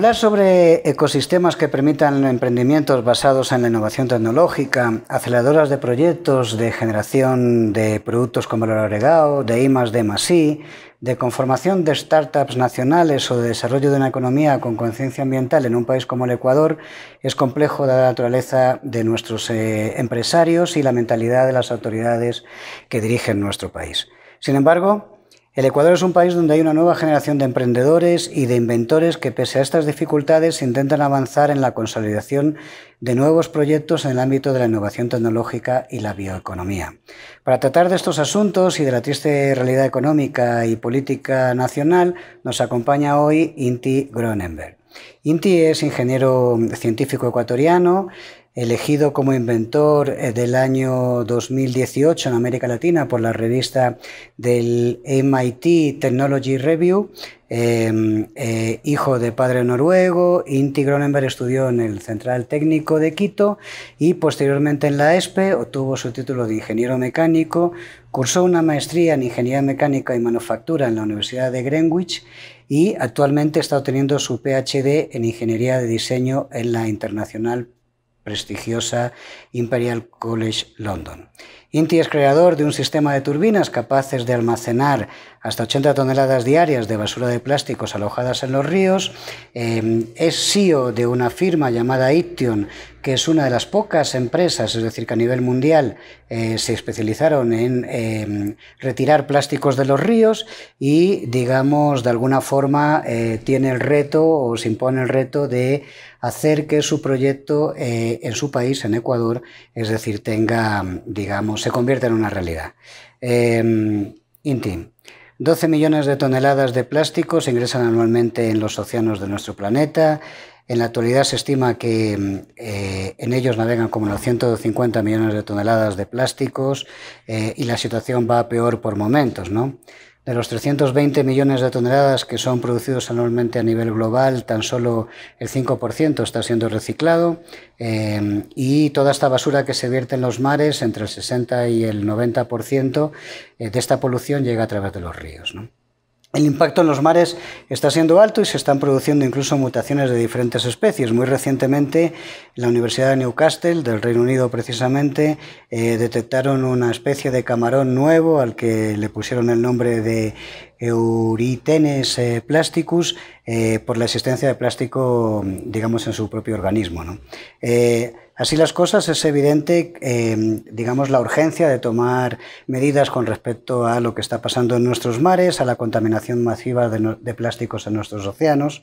Hablar sobre ecosistemas que permitan emprendimientos basados en la innovación tecnológica, aceleradoras de proyectos de generación de productos con valor agregado, de I, D, I, de conformación de startups nacionales o de desarrollo de una economía con conciencia ambiental en un país como el Ecuador es complejo dada la naturaleza de nuestros eh, empresarios y la mentalidad de las autoridades que dirigen nuestro país. Sin embargo, el Ecuador es un país donde hay una nueva generación de emprendedores y de inventores que pese a estas dificultades intentan avanzar en la consolidación de nuevos proyectos en el ámbito de la innovación tecnológica y la bioeconomía. Para tratar de estos asuntos y de la triste realidad económica y política nacional, nos acompaña hoy Inti Gronenberg. Inti es ingeniero científico ecuatoriano, elegido como inventor eh, del año 2018 en América Latina por la revista del MIT Technology Review. Em, eh, hijo de padre noruego, Inti Gronenberg estudió en el Central Técnico de Quito y posteriormente en la ESPE e obtuvo su título de ingeniero mecánico, cursó una maestría en ingeniería mecánica y manufactura en la Universidad de Greenwich y actualmente está obteniendo su PhD en ingeniería de diseño en la Internacional prestigiosa Imperial College London. Inti es creador de un sistema de turbinas capaces de almacenar hasta 80 toneladas diarias de basura de plásticos alojadas en los ríos. Em, es CEO de una firma llamada Ition, que es una de las pocas empresas, es decir, que a nivel mundial eh, se especializaron en em, retirar plásticos de los ríos y, digamos, de alguna forma eh, tiene el reto o se impone el reto de hacer que su proyecto eh, en su país, en Ecuador, es decir, tenga, digamos, se convierte en una realidad. Em, Intim. 12 millones de toneladas de plásticos ingresan anualmente en los océanos de nuestro planeta. En la actualidad se estima que em, eh, en ellos navegan como 150 millones de toneladas de plásticos eh, y la situación va peor por momentos, ¿no? De los 320 millones de toneladas que son producidos anualmente a nivel global, tan solo el 5% está siendo reciclado eh, y toda esta basura que se vierte en los mares, entre el 60 y el 90% eh, de esta polución llega a través de los ríos. ¿no? El impacto en los mares está siendo alto y se están produciendo incluso mutaciones de diferentes especies. Muy recientemente, la Universidad de Newcastle, del Reino Unido precisamente, eh, detectaron una especie de camarón nuevo al que le pusieron el nombre de Euritenes eh, plasticus eh, por la existencia de plástico, digamos, en su propio organismo. Así las cosas, es evidente, eh, digamos, la urgencia de tomar medidas con respecto a lo que está pasando en nuestros mares, a la contaminación masiva de, plásticos en nuestros océanos.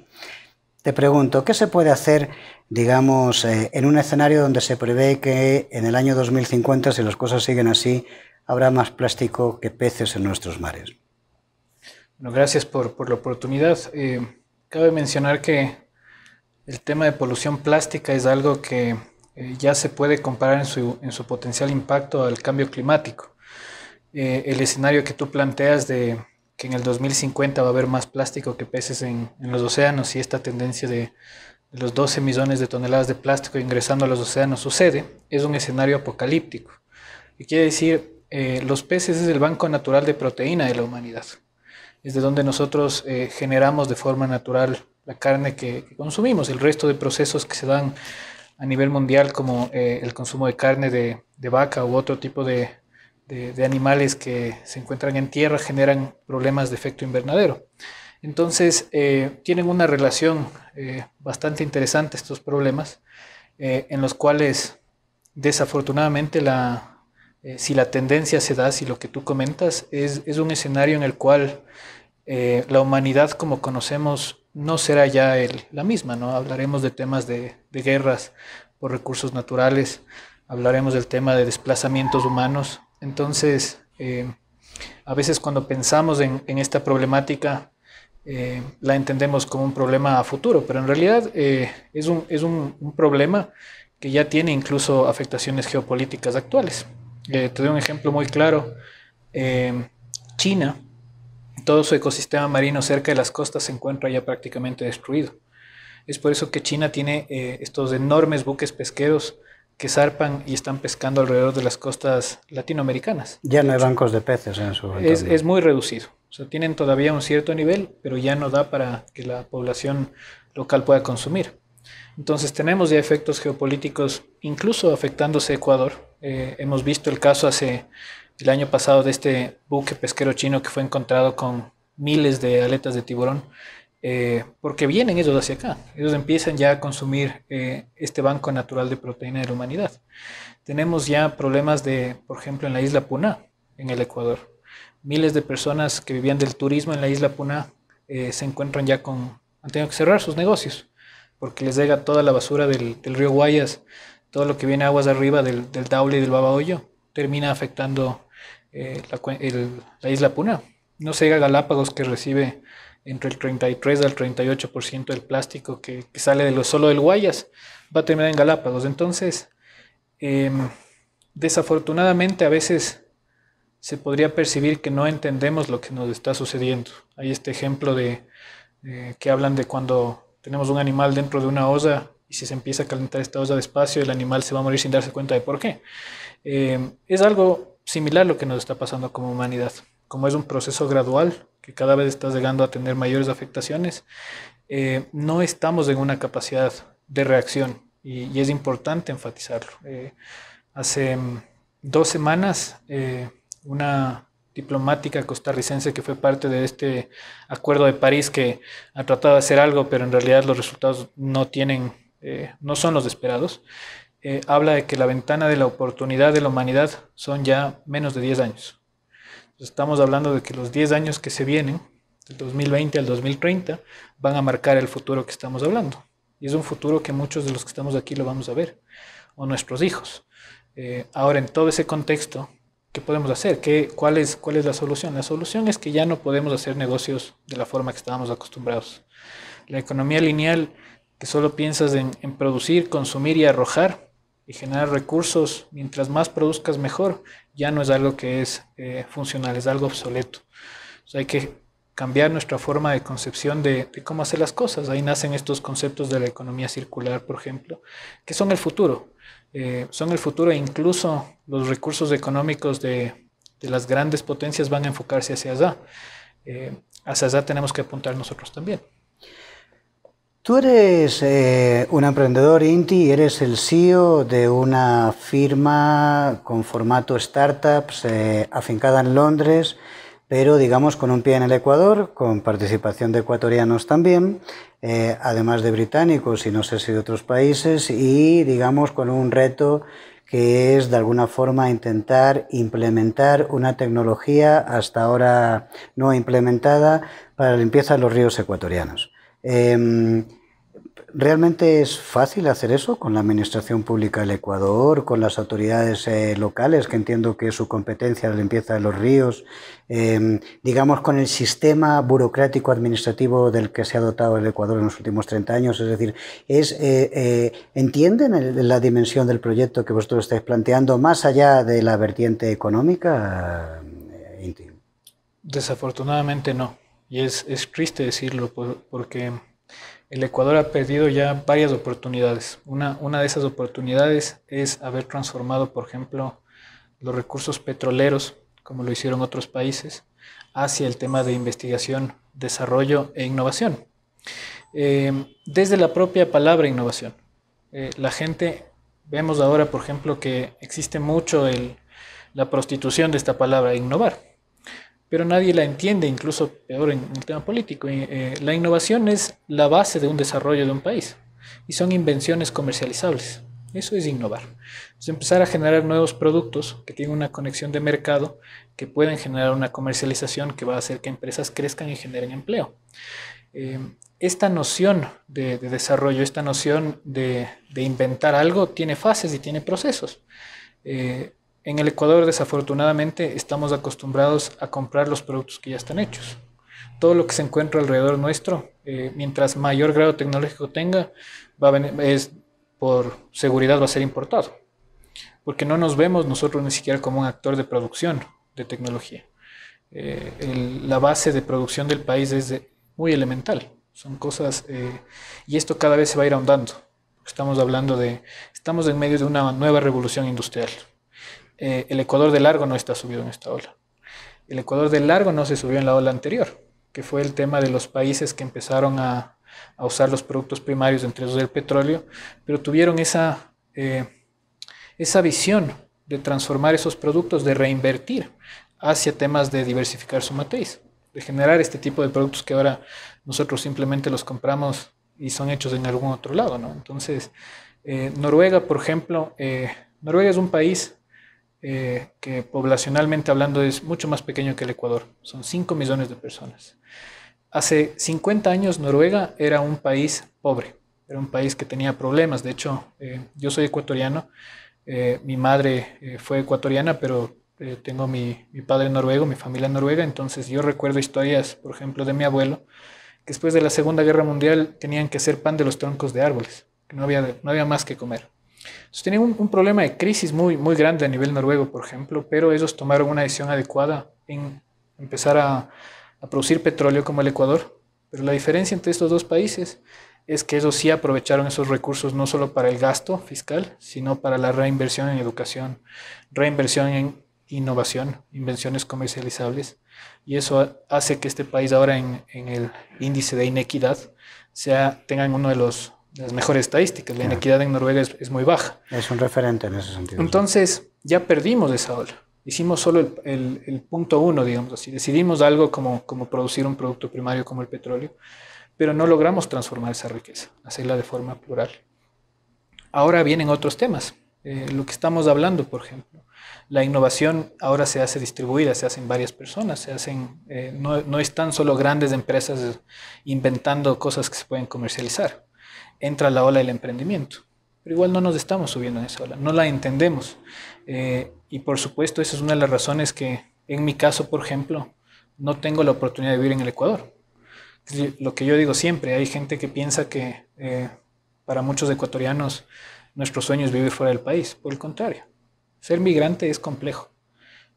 Te pregunto, ¿qué se puede hacer, digamos, eh, en un escenario donde se prevé que en el año 2050, si las cosas siguen así, habrá más plástico que peces en nuestros mares? Bueno, gracias por, la oportunidad. Eh, cabe mencionar que el tema de polución plástica es algo que eh, ya se puede comparar en su, potencial impacto al cambio climático. Eh, el escenario que tú planteas de que en el 2050 va a haber más plástico que peces en, los océanos y esta tendencia de, los 12 millones de toneladas de plástico ingresando a los océanos sucede, es un escenario apocalíptico. Y quiere decir, eh, los peces es el banco natural de proteína de la humanidad. Es de donde nosotros generamos de forma natural la carne que, que consumimos, el resto de procesos que se dan a nivel mundial como eh, el consumo de carne de, vaca u otro tipo de, animales que se encuentran en tierra generan problemas de efecto invernadero. Entonces, eh, tienen una relación eh, bastante interesante estos problemas, en los cuales desafortunadamente la, si la tendencia se da, si lo que tú comentas, es, es un escenario en el cual la humanidad como conocemos no será ya la misma, ¿no? Hablaremos de temas de, guerras por recursos naturales, hablaremos del tema de desplazamientos humanos. Entonces, eh, a veces cuando pensamos en, esta problemática, eh, la entendemos como un problema a futuro, pero en realidad eh, es, un, un, problema que ya tiene incluso afectaciones geopolíticas actuales. te doy un ejemplo muy claro. China todo su ecosistema marino cerca de las costas se encuentra ya prácticamente destruido. Es por eso que China tiene eh, estos enormes buques pesqueros que zarpan y están pescando alrededor de las costas latinoamericanas. Ya no hay bancos de peces en su es, es muy reducido. O sea, tienen todavía un cierto nivel, pero ya no da para que la población local pueda consumir. Entonces tenemos ya efectos geopolíticos, incluso afectándose Ecuador. Eh, hemos visto el caso hace el año pasado de este buque pesquero chino que fue encontrado con miles de aletas de tiburón, eh, porque vienen ellos hacia acá, ellos empiezan ya a consumir eh, este banco natural de proteína de la humanidad. Tenemos ya problemas de, por ejemplo, en la isla Puná, en el Ecuador. Miles de personas que vivían del turismo en la isla Puná eh, se encuentran ya con, han tenido que cerrar sus negocios, porque les llega toda la basura del, río Guayas, todo lo que viene aguas arriba del, del Daule y del Babahoyo, termina afectando eh, la, isla Puna. No se Galápagos que recibe entre el 33 al 38% del plástico que, sale de lo solo del Guayas, va a terminar en Galápagos. Entonces, em, desafortunadamente a veces se podría percibir que no entendemos lo que nos está sucediendo. Hay este ejemplo de eh, que hablan de cuando tenemos un animal dentro de una olla y si se empieza a calentar esta olla despacio, el animal se va a morir sin darse cuenta de por qué. Em, es algo similar a lo que nos está pasando como humanidad. Como es un proceso gradual, que cada vez está llegando a tener mayores afectaciones, eh, no estamos en una capacidad de reacción y, es importante enfatizarlo. Eh, hace mm, dos semanas, eh, una diplomática costarricense que fue parte de este acuerdo de París que ha tratado de hacer algo, pero en realidad los resultados no tienen, no son los esperados. Eh, habla de que la ventana de la oportunidad de la humanidad son ya menos de 10 años. estamos hablando de que los 10 años que se vienen, del 2020 al 2030, van a marcar el futuro que estamos hablando. Y es un futuro que muchos de los que estamos aquí lo vamos a ver, o nuestros hijos. Eh, ahora, en todo ese contexto, ¿qué podemos hacer? ¿Qué, cuál, es, ¿Cuál es la solución? La solución es que ya no podemos hacer negocios de la forma que estábamos acostumbrados. La economía lineal, que solo piensas en producir, consumir y arrojar, y generar recursos, mientras más produzcas mejor, ya no es algo que es eh, funcional, es algo obsoleto. hay que cambiar nuestra forma de concepción de, cómo hacer las cosas. Ahí nacen estos conceptos de la economía circular, por ejemplo, que son el futuro. Eh, son el futuro e incluso los recursos económicos de, las grandes potencias van a enfocarse hacia allá. Eh, hacia allá tenemos que apuntar nosotros también. Tú eres eh, un emprendedor inti, eres el CEO de una firma con formato startups eh, afincada en Londres, pero digamos con un pie en el Ecuador, con participación de ecuatorianos también, eh, además de británicos y no sé si de otros países, y digamos con un reto que es de alguna forma intentar implementar una tecnología hasta ahora no implementada para la limpieza de los ríos ecuatorianos. Em, ¿Realmente es fácil hacer eso con la Administración Pública del Ecuador, con las autoridades eh, locales, que entiendo que es su competencia la limpieza de los ríos, em, digamos con el sistema burocrático administrativo del que se ha dotado el Ecuador en los últimos 30 años? Es decir, es, eh, eh, ¿entienden la dimensión del proyecto que vosotros estáis planteando más allá de la vertiente económica? Desafortunadamente no. Y es, triste decirlo porque el Ecuador ha perdido ya varias oportunidades. Una, una de esas oportunidades es haber transformado, por ejemplo, los recursos petroleros, como lo hicieron otros países, hacia el tema de investigación, desarrollo e innovación. Eh, desde la propia palabra innovación. Eh, la gente, vemos ahora, por ejemplo, que existe mucho la prostitución de esta palabra, innovar pero nadie la entiende, incluso peor en el tema político. Eh, eh, la innovación es la base de un desarrollo de un país y son invenciones comercializables. Eso es innovar. Es empezar a generar nuevos productos que tienen una conexión de mercado, que pueden generar una comercialización que va a hacer que empresas crezcan y generen empleo. Eh, esta noción de, desarrollo, esta noción de, inventar algo, tiene fases y tiene procesos. En el Ecuador, desafortunadamente, estamos acostumbrados a comprar los productos que ya están hechos. Todo lo que se encuentra alrededor nuestro, eh, mientras mayor grado tecnológico tenga, va es, por seguridad va a ser importado. Porque no nos vemos nosotros ni siquiera como un actor de producción de tecnología. Eh, la base de producción del país es muy elemental. Son cosas, eh, y esto cada vez se va a ir ahondando. Estamos hablando de, estamos en medio de una nueva revolución industrial. Eh, el Ecuador de largo no está subido en esta ola. El Ecuador de largo no se subió en la ola anterior, que fue el tema de los países que empezaron a, usar los productos primarios, entre ellos el petróleo, pero tuvieron esa, eh, esa visión de transformar esos productos, de reinvertir hacia temas de diversificar su matriz, de generar este tipo de productos que ahora nosotros simplemente los compramos y son hechos en algún otro lado, Entonces, eh, Noruega, por ejemplo, Noruega es un país eh, que poblacionalmente hablando es mucho más pequeño que el Ecuador, son 5 millones de personas. Hace 50 años Noruega era un país pobre, era un país que tenía problemas, de hecho eh, yo soy ecuatoriano, eh, mi madre fue ecuatoriana, pero tengo mi, padre noruego, mi familia noruega, entonces yo recuerdo historias, por ejemplo, de mi abuelo, que después de la Segunda Guerra Mundial tenían que hacer pan de los troncos de árboles, que no había, no había más que comer tienen un, problema de crisis muy, muy grande a nivel noruego, por ejemplo, pero ellos tomaron una decisión adecuada en empezar a, producir petróleo como el Ecuador. Pero la diferencia entre estos dos países es que ellos sí aprovecharon esos recursos no solo para el gasto fiscal, sino para la reinversión en educación, reinversión en innovación, invenciones comercializables. Y eso hace que este país ahora en, en el índice de inequidad sea, tengan uno de los las mejores estadísticas. La inequidad en Noruega es, muy baja. Es un referente en ese sentido. Entonces, ya perdimos esa ola. Hicimos solo el, punto uno, digamos así. Decidimos algo como, como producir un producto primario como el petróleo, pero no logramos transformar esa riqueza, hacerla de forma plural. Ahora vienen otros temas. Eh, lo que estamos hablando, por ejemplo. La innovación ahora se hace distribuida, se hacen varias personas, se hacen, eh, no están solo grandes empresas inventando cosas que se pueden comercializar entra la ola del emprendimiento. Pero igual no nos estamos subiendo en esa ola, no la entendemos. Eh, y por supuesto, esa es una de las razones que en mi caso, por ejemplo, no tengo la oportunidad de vivir en el Ecuador. Lo que yo digo siempre, hay gente que piensa que eh, para muchos ecuatorianos nuestro sueño es vivir fuera del país. Por el contrario, ser migrante es complejo.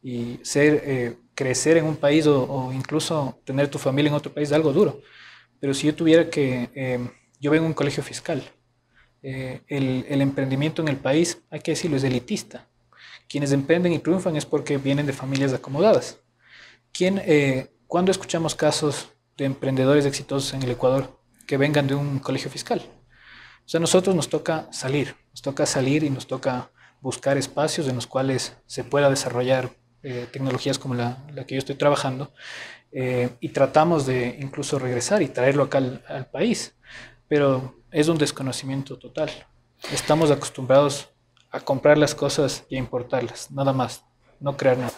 Y ser, eh, crecer en un país o, incluso tener tu familia en otro país es algo duro. Pero si yo tuviera que yo vengo de un colegio fiscal. Eh, el, el, emprendimiento en el país, hay que decirlo, es elitista. Quienes emprenden y triunfan es porque vienen de familias acomodadas. ¿Quién, eh, ¿Cuándo escuchamos casos de emprendedores exitosos en el Ecuador que vengan de un colegio fiscal? O sea, a nosotros nos toca salir, nos toca salir y nos toca buscar espacios en los cuales se pueda desarrollar eh, tecnologías como la, la, que yo estoy trabajando eh, y tratamos de incluso regresar y traerlo acá al, país pero es un desconocimiento total. Estamos acostumbrados a comprar las cosas y a importarlas, nada más, no crear nada.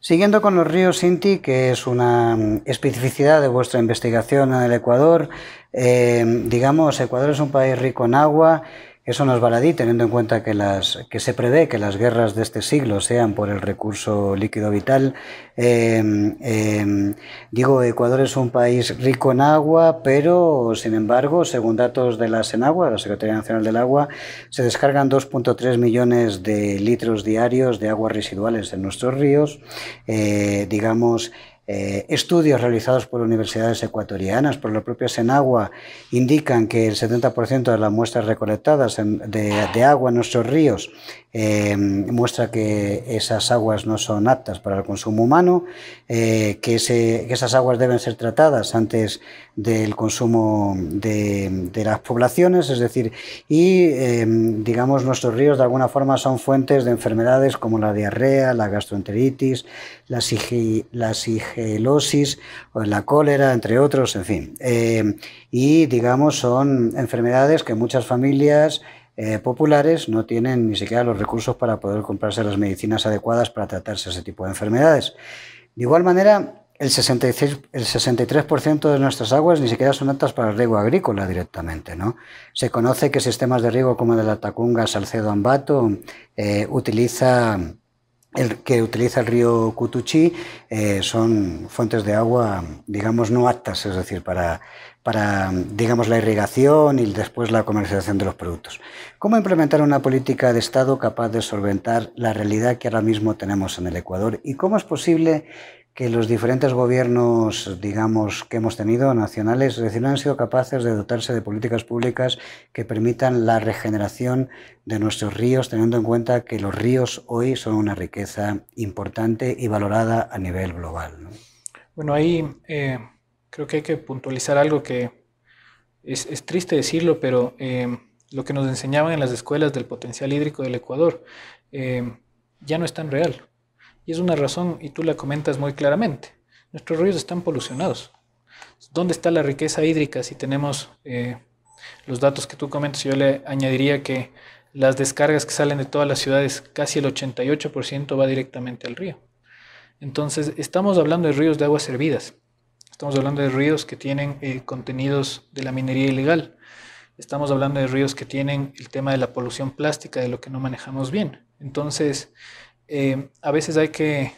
Siguiendo con los ríos Sinti, que es una mm, especificidad de vuestra investigación en el Ecuador, eh, digamos, Ecuador es un país rico en agua, eso nos baladí teniendo en cuenta que, las, que se prevé que las guerras de este siglo sean por el recurso líquido vital. Em, em, digo, Ecuador es un país rico en agua, pero sin embargo, según datos de la Senagua, la Secretaría Nacional del Agua, se descargan 2.3 millones de litros diarios de aguas residuales en nuestros ríos. Eh, digamos, eh, estudios realizados por universidades ecuatorianas, por la propia Senagua, indican que el 70% de las muestras recolectadas de, agua en nuestros ríos eh, muestra que esas aguas no son aptas para el consumo humano, eh, que, que, esas aguas deben ser tratadas antes del consumo de, las poblaciones, es decir, y em, digamos nuestros ríos de alguna forma son fuentes de enfermedades como la diarrea, la gastroenteritis, la, la sigelosis, la cólera, entre otros, en fin. Em, y digamos son enfermedades que muchas familias eh, populares no tienen ni siquiera los recursos para poder comprarse las medicinas adecuadas para tratarse ese tipo de enfermedades. De igual manera, el, 63% de nuestras aguas ni siquiera son aptas para el riego agrícola directamente. ¿no? Se conoce que sistemas de riego como el de la Tacunga, Salcedo, Ambato, eh, utiliza el, que utiliza el río Cutuchí eh, son fuentes de agua, digamos, no aptas, es decir, para, para, digamos, la irrigación y después la comercialización de los productos. ¿Cómo implementar una política de Estado capaz de solventar la realidad que ahora mismo tenemos en el Ecuador? ¿Y cómo es posible que los diferentes gobiernos, digamos, que hemos tenido, nacionales, es no han sido capaces de dotarse de políticas públicas que permitan la regeneración de nuestros ríos, teniendo en cuenta que los ríos hoy son una riqueza importante y valorada a nivel global. Bueno, ahí eh, creo que hay que puntualizar algo que es, triste decirlo, pero eh, lo que nos enseñaban en las escuelas del potencial hídrico del Ecuador eh, ya no es tan real. Y es una razón, y tú la comentas muy claramente, nuestros ríos están polucionados. ¿Dónde está la riqueza hídrica si tenemos eh, los datos que tú comentas? Yo le añadiría que las descargas que salen de todas las ciudades, casi el 88% va directamente al río. Entonces, estamos hablando de ríos de aguas servidas. Estamos hablando de ríos que tienen eh, contenidos de la minería ilegal. Estamos hablando de ríos que tienen el tema de la polución plástica, de lo que no manejamos bien. Entonces, Em, a veces hay que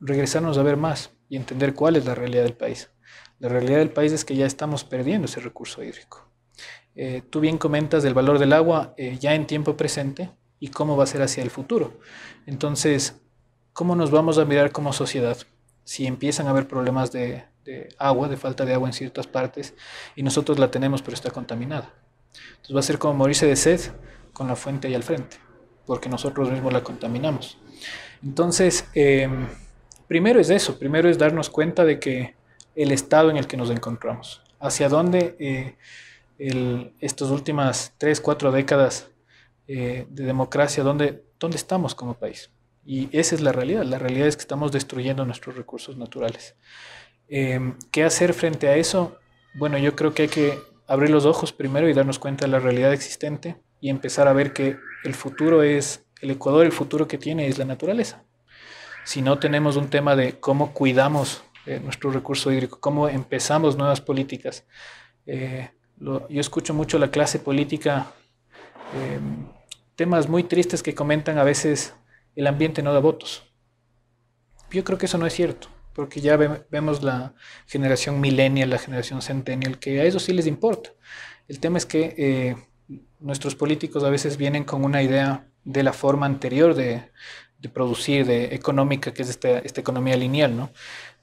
regresarnos a ver más y entender cuál es la realidad del país. La realidad del país es que ya estamos perdiendo ese recurso hídrico. Eh, tú bien comentas del valor del agua eh, ya en tiempo presente y cómo va a ser hacia el futuro. Entonces, ¿cómo nos vamos a mirar como sociedad si empiezan a haber problemas de, de agua, de falta de agua en ciertas partes y nosotros la tenemos pero está contaminada? Entonces va a ser como morirse de sed con la fuente ahí al frente porque nosotros mismos la contaminamos. Entonces, em, primero es eso, primero es darnos cuenta de que el estado en el que nos encontramos, hacia dónde eh, estas últimas tres, cuatro décadas eh, de democracia, dónde, dónde estamos como país. Y esa es la realidad, la realidad es que estamos destruyendo nuestros recursos naturales. Em, ¿Qué hacer frente a eso? Bueno, yo creo que hay que abrir los ojos primero y darnos cuenta de la realidad existente y empezar a ver que el futuro es, el Ecuador, el futuro que tiene es la naturaleza. Si no tenemos un tema de cómo cuidamos eh, nuestro recurso hídrico, cómo empezamos nuevas políticas. Eh, yo escucho mucho la clase política, eh, temas muy tristes que comentan a veces el ambiente no da votos. Yo creo que eso no es cierto, porque ya vemos la generación millennial, la generación centennial, que a eso sí les importa. El tema es que nuestros políticos a veces vienen con una idea de la forma anterior de, producir, de económica, que es esta, economía lineal, ¿no?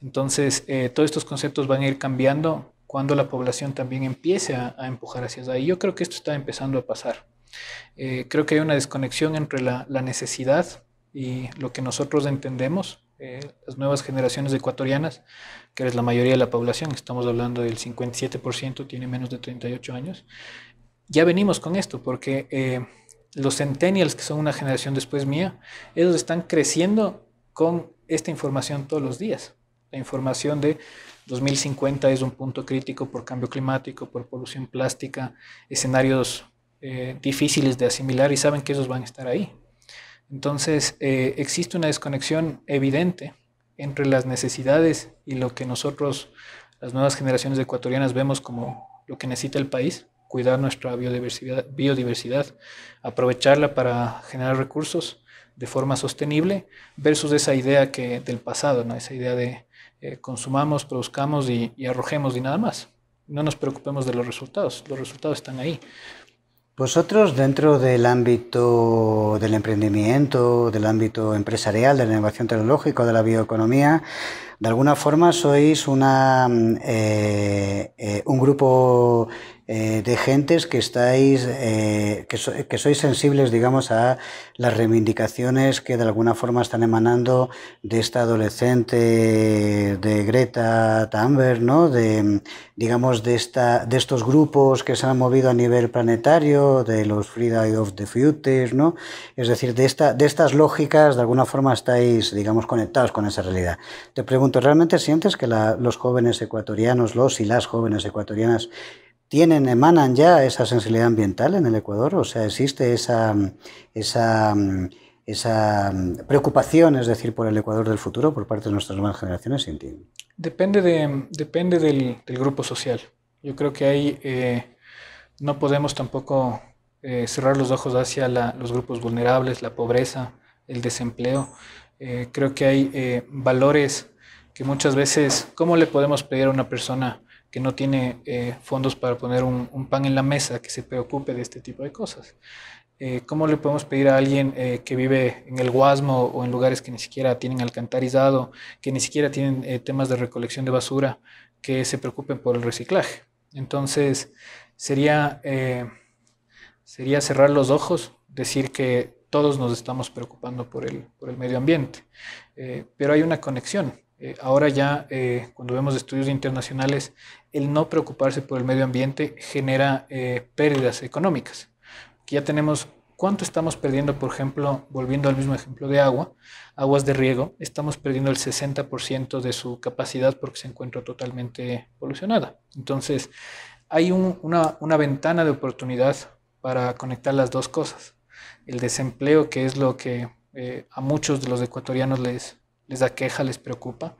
Entonces, eh, todos estos conceptos van a ir cambiando cuando la población también empiece a, empujar hacia allá. yo creo que esto está empezando a pasar. Eh, creo que hay una desconexión entre la, necesidad y lo que nosotros entendemos, eh, las nuevas generaciones ecuatorianas, que es la mayoría de la población, estamos hablando del 57%, tiene menos de 38 años, ya venimos con esto, porque eh, los centennials, que son una generación después mía, ellos están creciendo con esta información todos los días. La información de 2050 es un punto crítico por cambio climático, por polución plástica, escenarios eh, difíciles de asimilar y saben que ellos van a estar ahí. Entonces, eh, existe una desconexión evidente entre las necesidades y lo que nosotros, las nuevas generaciones ecuatorianas, vemos como lo que necesita el país cuidar nuestra biodiversidad, biodiversidad, aprovecharla para generar recursos de forma sostenible, versus esa idea que del pasado, ¿no? esa idea de eh, consumamos, produzcamos y, arrojemos y nada más. No nos preocupemos de los resultados, los resultados están ahí. Vosotros dentro del ámbito del emprendimiento, del ámbito empresarial, de la innovación tecnológica, de la bioeconomía, de alguna forma sois una, mm, eh, eh, un grupo eh, de gentes que estáis, eh, que, sois sensibles, digamos, a las reivindicaciones que de alguna forma están emanando de esta adolescente, de Greta Thunberg, ¿no? De, digamos, de, esta, de estos grupos que se han movido a nivel planetario, de los Friday of the Future, ¿no? Es decir, de, esta, de estas lógicas, de alguna forma estáis, digamos, conectados con esa realidad. Te pregunto, ¿realmente sientes que los jóvenes ecuatorianos, los y las jóvenes ecuatorianas, tienen, emanan ya esa sensibilidad ambiental en el Ecuador, o sea, existe esa, esa, preocupación, es decir, por el Ecuador del futuro por parte de nuestras nuevas generaciones, Depende, de, depende del, grupo social. Yo creo que hay eh, no podemos tampoco eh, cerrar los ojos hacia los grupos vulnerables, la pobreza, el desempleo. Eh, creo que hay valores que muchas veces, ¿cómo le podemos pedir a una persona? que no tiene eh, fondos para poner un, pan en la mesa, que se preocupe de este tipo de cosas. Eh, ¿Cómo le podemos pedir a alguien eh, que vive en el Guasmo o en lugares que ni siquiera tienen alcantarizado, que ni siquiera tienen temas de recolección de basura, que se preocupen por el reciclaje? Entonces, sería, sería cerrar los ojos, decir que todos nos estamos preocupando por el, por el medio ambiente, pero hay una conexión ahora ya, cuando vemos estudios internacionales, el no preocuparse por el medio ambiente genera eh, pérdidas económicas. Aquí ya tenemos cuánto estamos perdiendo, por ejemplo, volviendo al mismo ejemplo de agua, aguas de riego, estamos perdiendo el 60% de su capacidad porque se encuentra totalmente polucionada. Entonces, hay una, ventana de oportunidad para conectar las dos cosas. El desempleo, que es lo que eh, a muchos de los ecuatorianos les, les queja, les preocupa,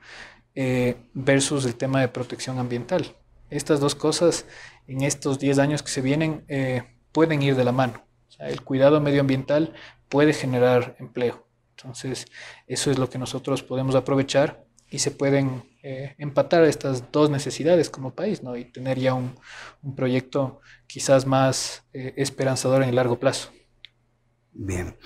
eh, versus el tema de protección ambiental estas dos cosas en estos 10 años que se vienen eh, pueden ir de la mano. el cuidado medioambiental puede generar empleo. Entonces, eso es lo que nosotros podemos aprovechar y se pueden eh, empatar estas dos necesidades como país ¿no? y tener ya un, proyecto quizás más eh, esperanzador en el largo plazo. Bien.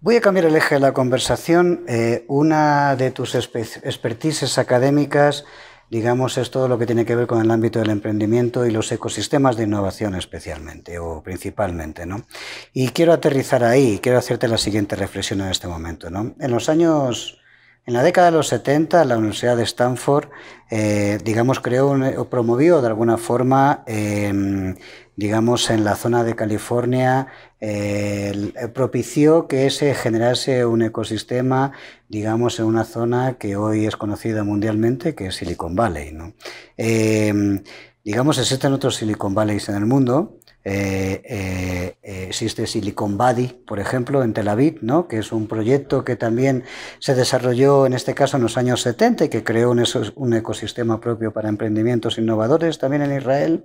voy a cambiar el eje de la conversación. una de tus expertises académicas digamos, es todo lo que tiene que ver con el ámbito del emprendimiento y los ecosistemas de innovación especialmente o principalmente, ¿no? Y quiero aterrizar ahí, quiero hacerte la siguiente reflexión en este momento, ¿no? En los años en la década de los 70, la Universidad de Stanford, eh, digamos, creó o promovió de alguna forma, em, digamos, en la zona de California, eh, propició que se generase un ecosistema, digamos, en una zona que hoy es conocida mundialmente, que es Silicon Valley. ¿no? Em, digamos, existen otros Silicon Valleys en el mundo, eh, eh, existe Silicon Valley, por ejemplo, en Tel Aviv, ¿no? que es un proyecto que también se desarrolló en este caso en los años 70 y que creó un, ecosistema propio para emprendimientos innovadores, también en Israel,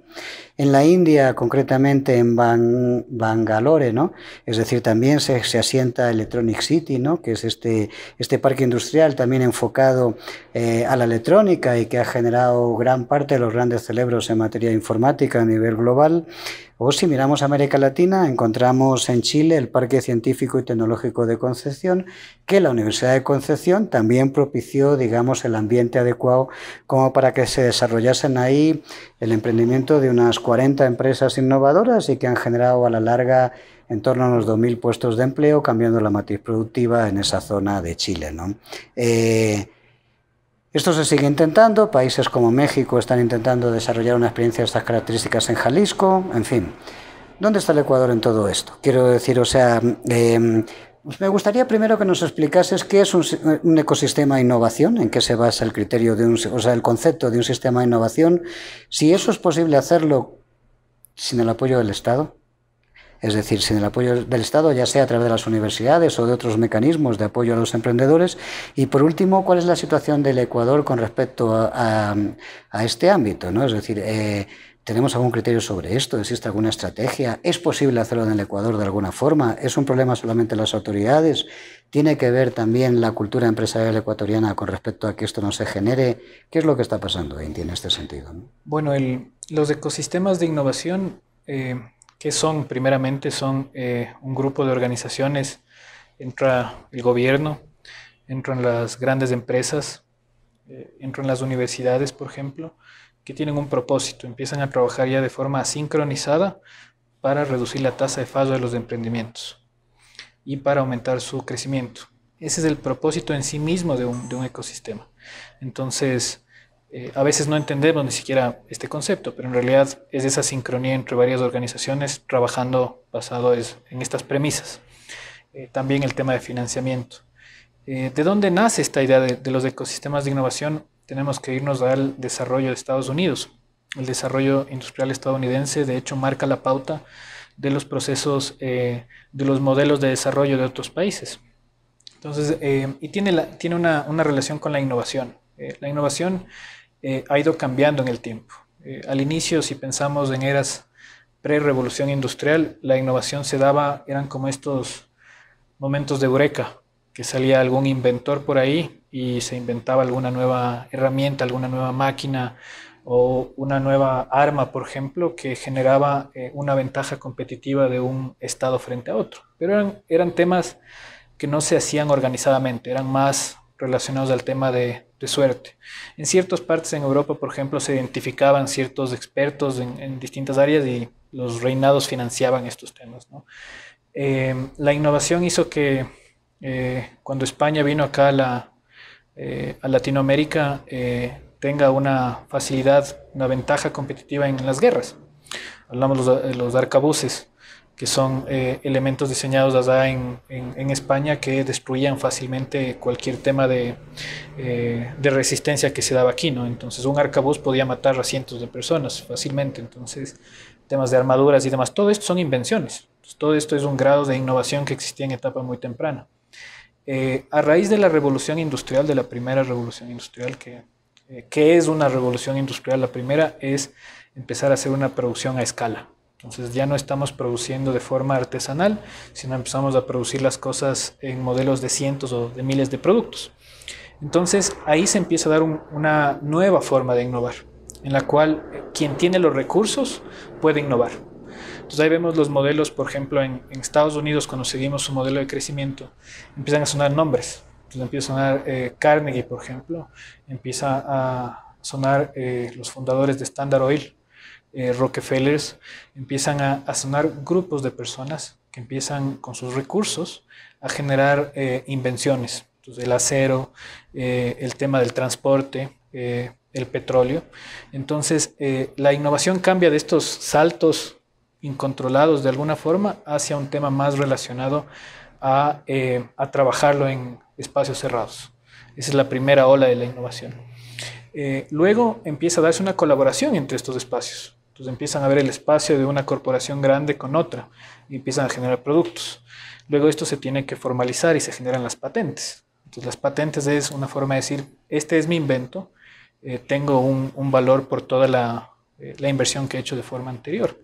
en la India, concretamente en Bangalore, ¿no? es decir, también se, asienta Electronic City, ¿no? que es este, este parque industrial también enfocado eh, a la electrónica y que ha generado gran parte de los grandes celebros en materia informática a nivel global. O si miramos América Latina, encontramos en Chile el Parque Científico y Tecnológico de Concepción, que la Universidad de Concepción también propició, digamos, el ambiente adecuado como para que se desarrollasen ahí el emprendimiento de unas 40 empresas innovadoras y que han generado a la larga en torno a unos 2.000 puestos de empleo, cambiando la matriz productiva en esa zona de Chile. ¿no? Eh, esto se sigue intentando, países como México están intentando desarrollar una experiencia de estas características en Jalisco, en fin. ¿Dónde está el Ecuador en todo esto? Quiero decir, o sea, em, pues me gustaría primero que nos explicases qué es un, ecosistema de innovación, en qué se basa el criterio de un, o sea, el concepto de un sistema de innovación, si eso es posible hacerlo sin el apoyo del Estado. Es decir, sin el apoyo del Estado, ya sea a través de las universidades o de otros mecanismos de apoyo a los emprendedores. Y por último, ¿cuál es la situación del Ecuador con respecto a, este ámbito? ¿no? Es decir, eh, ¿Tenemos algún criterio sobre esto? ¿Existe alguna estrategia? ¿Es posible hacerlo en el Ecuador de alguna forma? ¿Es un problema solamente las autoridades? ¿Tiene que ver también la cultura empresarial ecuatoriana con respecto a que esto no se genere? ¿Qué es lo que está pasando, en este sentido? Bueno, los ecosistemas de innovación eh, ¿Qué son? Primeramente son eh, un grupo de organizaciones, entra el gobierno, entran las grandes empresas, eh, entran las universidades, por ejemplo, que tienen un propósito, empiezan a trabajar ya de forma sincronizada para reducir la tasa de fallo de los emprendimientos y para aumentar su crecimiento. Ese es el propósito en sí mismo de un, de un ecosistema. Entonces, eh, a veces no entendemos ni siquiera este concepto, pero en realidad es esa sincronía entre varias organizaciones trabajando basado en estas premisas. Eh, también el tema de financiamiento. Eh, ¿De dónde nace esta idea de, los ecosistemas de innovación? Tenemos que irnos al desarrollo de Estados Unidos. El desarrollo industrial estadounidense, de hecho, marca la pauta de los procesos, de los modelos de desarrollo de otros países. Entonces, y tiene, la, tiene una, una relación con la innovación. la innovación eh, ha ido cambiando en el tiempo. Eh, al inicio, si pensamos en eras pre-revolución industrial, la innovación se daba, eran como estos momentos de eureka, que salía algún inventor por ahí y se inventaba alguna nueva herramienta, alguna nueva máquina o una nueva arma, por ejemplo, que generaba eh, una ventaja competitiva de un estado frente a otro. Pero eran, eran temas que no se hacían organizadamente, eran más relacionados al tema de, suerte. En ciertas partes en Europa, por ejemplo, se identificaban ciertos expertos en, distintas áreas y los reinados financiaban estos temas. Eh, la innovación hizo que eh, cuando España vino acá a, la, eh, a Latinoamérica tenga una facilidad, una ventaja competitiva en las guerras. Hablamos de los, los arcabuces que son eh, elementos diseñados allá en, en, España que destruían fácilmente cualquier tema de, eh, de, resistencia que se daba aquí, ¿no? Entonces un arcabuz podía matar a cientos de personas fácilmente, entonces temas de armaduras y demás, todo esto son invenciones, todo esto es un grado de innovación que existía en etapa muy temprana. Eh, a raíz de la revolución industrial, de la primera revolución industrial, que, ¿qué es una revolución industrial? La primera es empezar a hacer una producción a escala entonces ya no estamos produciendo de forma artesanal, sino empezamos a producir las cosas en modelos de cientos o de miles de productos. Entonces ahí se empieza a dar una nueva forma de innovar, en la cual eh, quien tiene los recursos puede innovar. Entonces ahí vemos los modelos, por ejemplo, en, Estados Unidos, cuando seguimos su modelo de crecimiento, empiezan a sonar nombres. Entonces empieza a sonar eh, Carnegie, por ejemplo, empieza a sonar eh, los fundadores de Standard Oil, eh, Rockefellers, empiezan a, sonar grupos de personas que empiezan con sus recursos a generar eh, invenciones. Entonces, el acero, eh, el tema del transporte, el petróleo. Entonces, la innovación cambia de estos saltos incontrolados de alguna forma hacia un tema más relacionado a, trabajarlo en espacios cerrados. Esa es la primera ola de la innovación. luego empieza a darse una colaboración entre estos espacios. Entonces empiezan a ver el espacio de una corporación grande con otra y empiezan a generar productos. Luego esto se tiene que formalizar y se generan las patentes. Entonces las patentes es una forma de decir, este es mi invento, eh, tengo un, valor por toda eh, la, inversión que he hecho de forma anterior.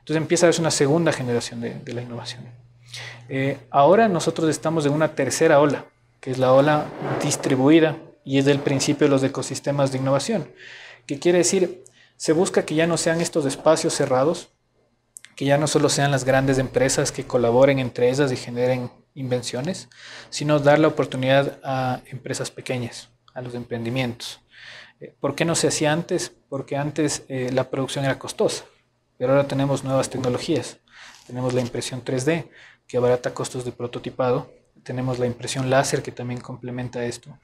Entonces empieza a haber una segunda generación de, la innovación. Eh, ahora nosotros estamos en una tercera ola, que es la ola distribuida y es del principio de los ecosistemas de innovación, ¿Qué quiere decir se busca que ya no sean estos espacios cerrados, que ya no solo sean las grandes empresas que colaboren entre ellas y generen invenciones, sino dar la oportunidad a empresas pequeñas, a los emprendimientos. Eh, ¿Por qué no se hacía antes? Porque antes eh, la producción era costosa, pero ahora tenemos nuevas tecnologías. Tenemos la impresión 3D, que abarata costos de prototipado tenemos la impresión láser que también complementa esto.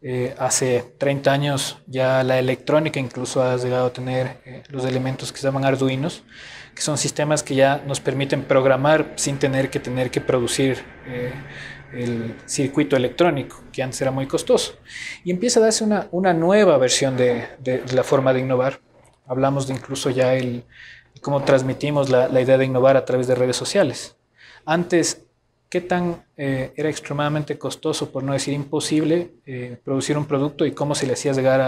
Eh, hace 30 años ya la electrónica incluso ha llegado a tener eh, los elementos que se llaman arduinos, que son sistemas que ya nos permiten programar sin tener que tener que producir eh, el circuito electrónico, que antes era muy costoso. Y empieza a darse una, una nueva versión de, la forma de innovar. Hablamos de incluso ya el cómo transmitimos la, la idea de innovar a través de redes sociales. Antes qué tan eh, era extremadamente costoso, por no decir imposible, eh, producir un producto y cómo se le hacía llegar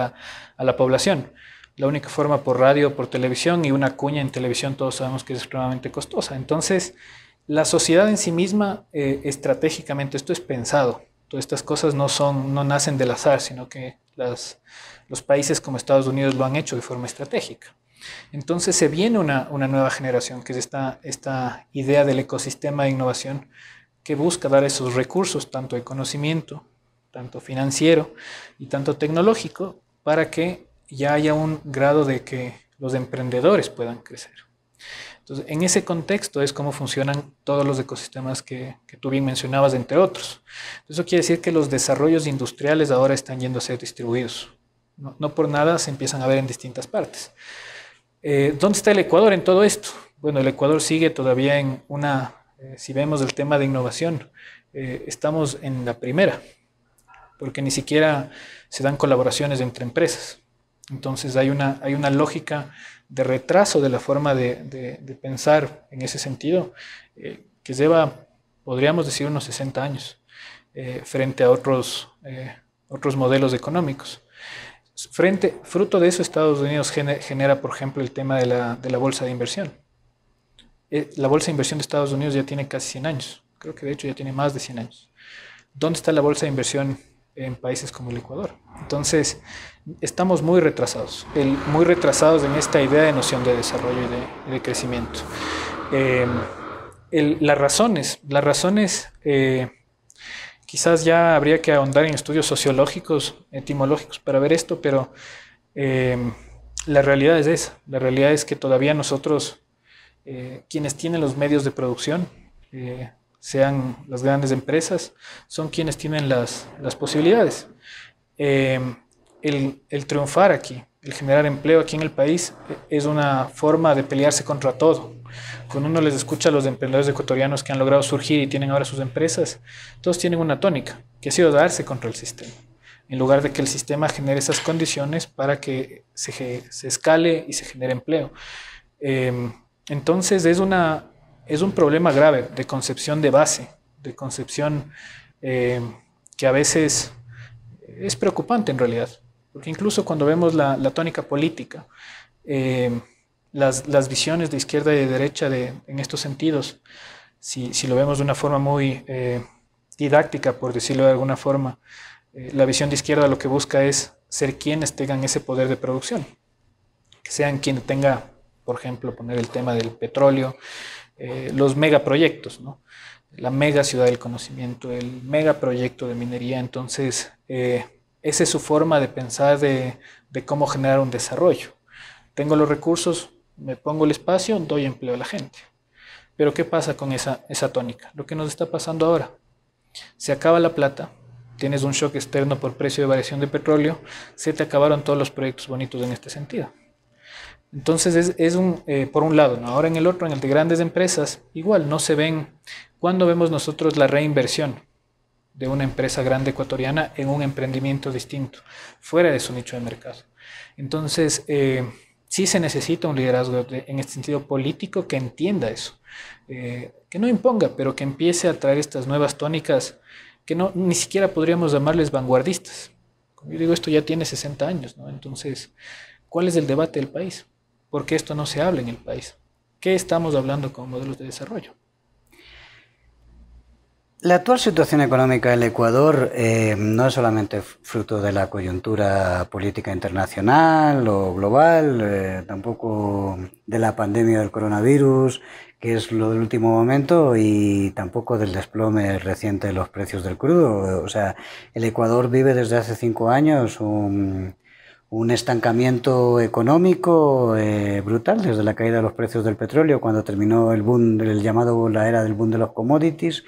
a, la población. La única forma por radio, por televisión y una cuña en televisión todos sabemos que es extremadamente costosa. Entonces, la sociedad en sí misma, eh, estratégicamente, esto es pensado. Todas estas cosas no, son, no nacen del azar, sino que los países como Estados Unidos lo han hecho de forma estratégica. Entonces se viene una, nueva generación, que es esta idea del ecosistema de innovación, que busca dar esos recursos, tanto de conocimiento, tanto financiero y tanto tecnológico, para que ya haya un grado de que los emprendedores puedan crecer. Entonces, en ese contexto es cómo funcionan todos los ecosistemas que, tú bien mencionabas, entre otros. Eso quiere decir que los desarrollos industriales ahora están yendo a ser distribuidos. No, por nada se empiezan a ver en distintas partes. Eh, ¿Dónde está el Ecuador en todo esto? Bueno, el Ecuador sigue todavía en una eh, si vemos el tema de innovación, eh, estamos en la primera, porque ni siquiera se dan colaboraciones entre empresas. Entonces hay una, hay una lógica de retraso de la forma de, pensar en ese sentido eh, que lleva, podríamos decir, unos 60 años frente a otros, otros modelos económicos. Frente, fruto de eso, Estados Unidos genera, por ejemplo, el tema de la, de la bolsa de inversión eh, la bolsa de inversión de Estados Unidos ya tiene casi 100 años. Creo que de hecho ya tiene más de 100 años. ¿Dónde está la bolsa de inversión en países como el Ecuador? Entonces, estamos muy retrasados, muy retrasados en esta idea de noción de desarrollo y de, crecimiento. Em, las razones, las razones, eh, quizás ya habría que ahondar en estudios sociológicos, etimológicos para ver esto, pero em, la realidad es esa, la realidad es que todavía nosotros eh, quienes tienen los medios de producción, eh, sean las grandes empresas, son quienes tienen las, posibilidades. Eh, el, triunfar aquí, el generar empleo aquí en el país es una forma de pelearse contra todo. Cuando uno les escucha a los emprendedores ecuatorianos que han logrado surgir y tienen ahora sus empresas, todos tienen una tónica, que ha sido darse contra el sistema, en lugar de que el sistema genere esas condiciones para que se, se escale y se genere empleo. Entonces es, una, es un problema grave de concepción de base, de concepción eh, que a veces es preocupante en realidad, porque incluso cuando vemos la, tónica política, eh, las, visiones de izquierda y de derecha de, en estos sentidos, si, lo vemos de una forma muy eh, didáctica, por decirlo de alguna forma, la visión de izquierda lo que busca es ser quienes tengan ese poder de producción, que sean quienes tengan por ejemplo, poner el tema del petróleo, eh, los megaproyectos, la mega ciudad del conocimiento, el megaproyecto de minería. Entonces, eh, esa es su forma de pensar de, cómo generar un desarrollo. Tengo los recursos, me pongo el espacio, doy empleo a la gente. Pero ¿qué pasa con esa, esa tónica? Lo que nos está pasando ahora. Se acaba la plata, tienes un shock externo por precio de variación de petróleo, se te acabaron todos los proyectos bonitos en este sentido. Entonces es, eh, por un lado, ahora en el otro, en el de grandes empresas, igual no se ven, ¿cuándo vemos nosotros la reinversión de una empresa grande ecuatoriana en un emprendimiento distinto, fuera de su nicho de mercado? Entonces, eh, sí se necesita un liderazgo en este sentido político que entienda eso, eh, que no imponga, pero que empiece a traer estas nuevas tónicas que ni siquiera podríamos llamarles vanguardistas. Como yo digo, esto ya tiene 60 años, ¿no? Entonces, ¿cuál es el debate del país? porque esto no se habla en el país. ¿Qué estamos hablando con modelos de desarrollo? La actual situación económica del Ecuador eh, no es solamente fruto de la coyuntura política internacional o global, eh, tampoco de la pandemia del coronavirus, que es lo del último momento, y tampoco del desplome reciente de los precios del crudo. O sea, el Ecuador vive desde hace cinco años un, un estancamiento económico eh, brutal desde la caída de los precios del petróleo cuando terminó el boom llamado la era del boom de los commodities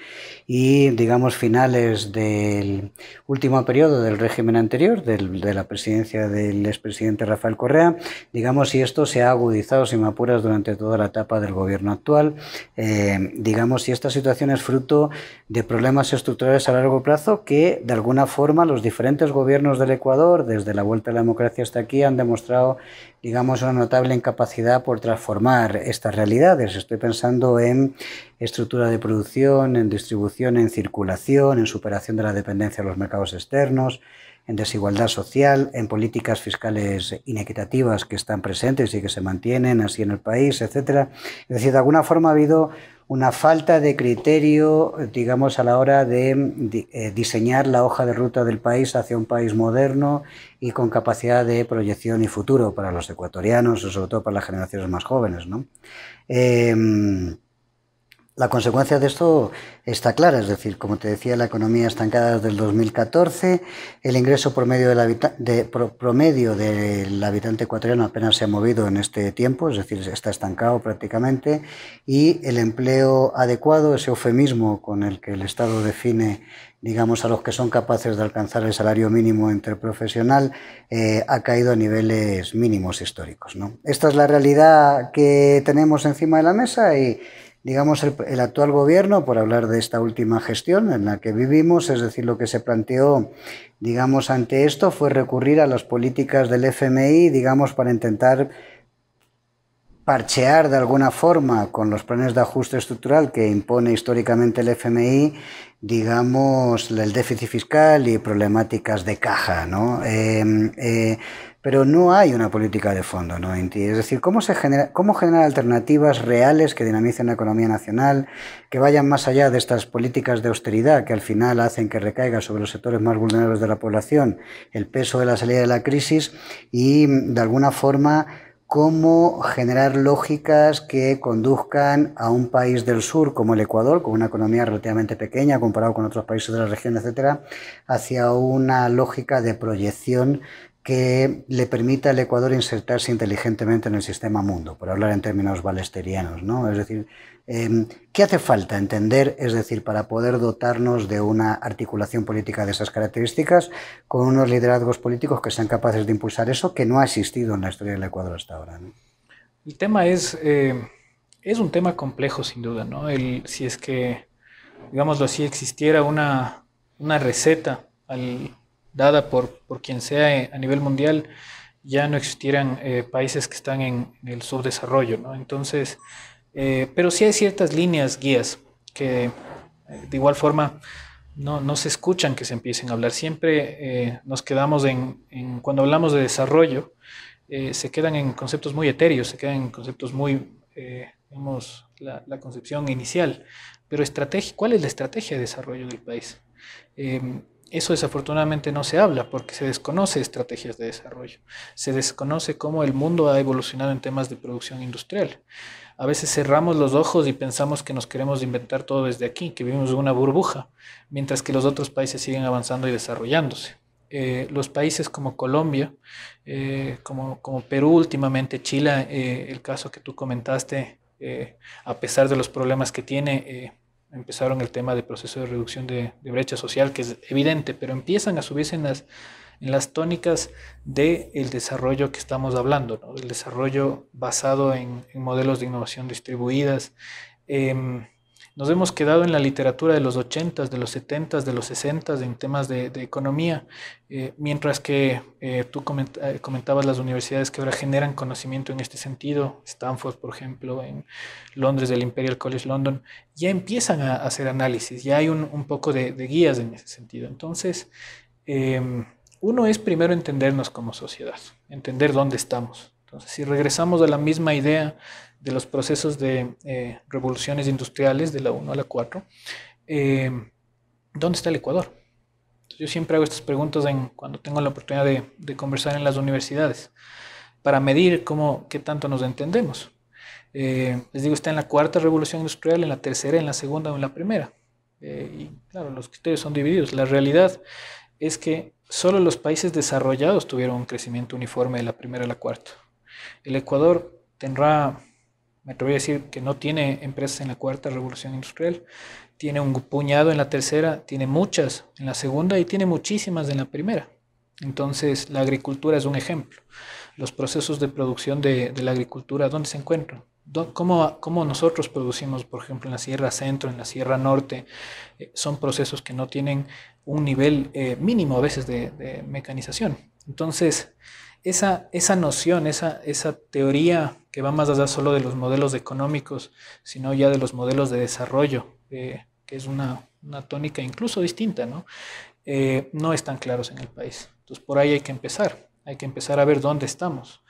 y digamos finales del último periodo del régimen anterior de la presidencia del expresidente Rafael Correa digamos si esto se ha agudizado sin apuras durante toda la etapa del gobierno actual eh, digamos si esta situación es fruto de problemas estructurales a largo plazo que de alguna forma los diferentes gobiernos del Ecuador desde la vuelta a la democracia hasta aquí han demostrado, digamos, una notable incapacidad por transformar estas realidades. Estoy pensando en estructura de producción, en distribución, en circulación, en superación de la dependencia de los mercados externos, en desigualdad social, en políticas fiscales inequitativas que están presentes y que se mantienen así en el país, etc. Es decir, de alguna forma ha habido una falta de criterio, digamos, a la hora de eh, diseñar la hoja de ruta del país hacia un país moderno y con capacidad de proyección y futuro para los ecuatorianos, sobre todo para las generaciones más jóvenes. ¿no? Eh, la consecuencia de esto está clara, es decir, como te decía, la economía estancada desde el 2014, el ingreso promedio del, habitante ecuatoriano apenas se ha movido en este tiempo, es decir, está estancado prácticamente, y el empleo adecuado, ese eufemismo con el que el Estado define digamos, a los que son capaces de alcanzar el salario mínimo interprofesional, eh, ha caído a niveles mínimos históricos. Esta es la realidad que tenemos encima de la mesa y, digamos, el, actual gobierno, por hablar de esta última gestión en la que vivimos, es decir, lo que se planteó, digamos, ante esto fue recurrir a las políticas del FMI, digamos, para intentar parchear de alguna forma con los planes de ajuste estructural que impone históricamente el FMI, digamos, el déficit fiscal y problemáticas de caja, ¿no? Eh, eh, pero no hay una política de fondo, ¿no? Es decir, ¿cómo, se genera, ¿cómo generar alternativas reales que dinamicen la economía nacional, que vayan más allá de estas políticas de austeridad que al final hacen que recaiga sobre los sectores más vulnerables de la población el peso de la salida de la crisis y, de alguna forma, cómo generar lógicas que conduzcan a un país del sur como el Ecuador, con una economía relativamente pequeña comparado con otros países de la región, etcétera, hacia una lógica de proyección que le permita al Ecuador insertarse inteligentemente en el sistema mundo, por hablar en términos balesterianos, ¿no? Es decir, em, ¿qué hace falta entender, es decir, para poder dotarnos de una articulación política de esas características, con unos liderazgos políticos que sean capaces de impulsar eso, que no ha existido en la historia del Ecuador hasta ahora? ¿no? El tema es, eh, es un tema complejo, sin duda, ¿no? si es que, digámoslo así, existiera una, una receta al dada por, quien sea eh, a nivel mundial, ya no existieran eh, países que están en, el subdesarrollo, ¿no? Entonces, eh, pero sí hay ciertas líneas guías que de igual forma no, se escuchan que se empiecen a hablar. Siempre nos quedamos en, cuando hablamos de desarrollo, se quedan en conceptos muy etéreos, se quedan en conceptos muy, digamos, la, concepción inicial. Pero estrategia, ¿cuál es la estrategia de desarrollo del país? Eso desafortunadamente no se habla porque se desconoce estrategias de desarrollo, se desconoce cómo el mundo ha evolucionado en temas de producción industrial. A veces cerramos los ojos y pensamos que nos queremos inventar todo desde aquí, que vivimos una burbuja, mientras que los otros países siguen avanzando y desarrollándose. Eh, los países como Colombia, eh, como, como, Perú últimamente, Chile, eh, el caso que tú comentaste, a pesar de los problemas que tiene, empezaron el tema de proceso de reducción de, brecha social, que es evidente, pero empiezan a subirse en las, en las tónicas del desarrollo que estamos hablando, ¿no? el desarrollo basado en, modelos de innovación distribuidas, em, nos hemos quedado en la literatura de los 80s, de los 70s, de los 60s en temas de, economía, eh, mientras que eh, tú eh, comentabas las universidades que ahora generan conocimiento en este sentido, Stanford, por ejemplo, en Londres, del Imperial College London, ya empiezan a, hacer análisis, ya hay un, poco de, guías en ese sentido. Entonces, em, uno es primero entendernos como sociedad, entender dónde estamos. Entonces, si regresamos a la misma idea de los procesos de eh, revoluciones industriales de la 1 a la 4, eh, ¿dónde está el Ecuador? yo siempre hago estas preguntas en, cuando tengo la oportunidad de, conversar en las universidades para medir cómo, qué tanto nos entendemos. Eh, les digo, está en la cuarta revolución industrial, en la tercera, en la segunda o en la primera. y claro, los criterios son divididos. La realidad es que solo los países desarrollados tuvieron un crecimiento uniforme de la primera a la cuarta. El Ecuador tendrá me atrevo a decir que no tiene empresas en la cuarta revolución industrial, tiene un puñado en la tercera, tiene muchas en la segunda y tiene muchísimas en la primera. Entonces, la agricultura es un ejemplo. Los procesos de producción de, la agricultura, ¿dónde se encuentran? ¿Cómo, ¿Cómo, nosotros producimos, por ejemplo, en la Sierra Centro, en la Sierra Norte? Eh, son procesos que no tienen un nivel eh, mínimo a veces de, de mecanización. Entonces, esa, esa noción, esa, esa teoría que va más allá solo de los modelos económicos, sino ya de los modelos de desarrollo, eh, que es una, una, tónica incluso distinta, ¿no? Eh, no están claros en el país. Entonces, por ahí hay que empezar, hay que empezar a ver dónde estamos.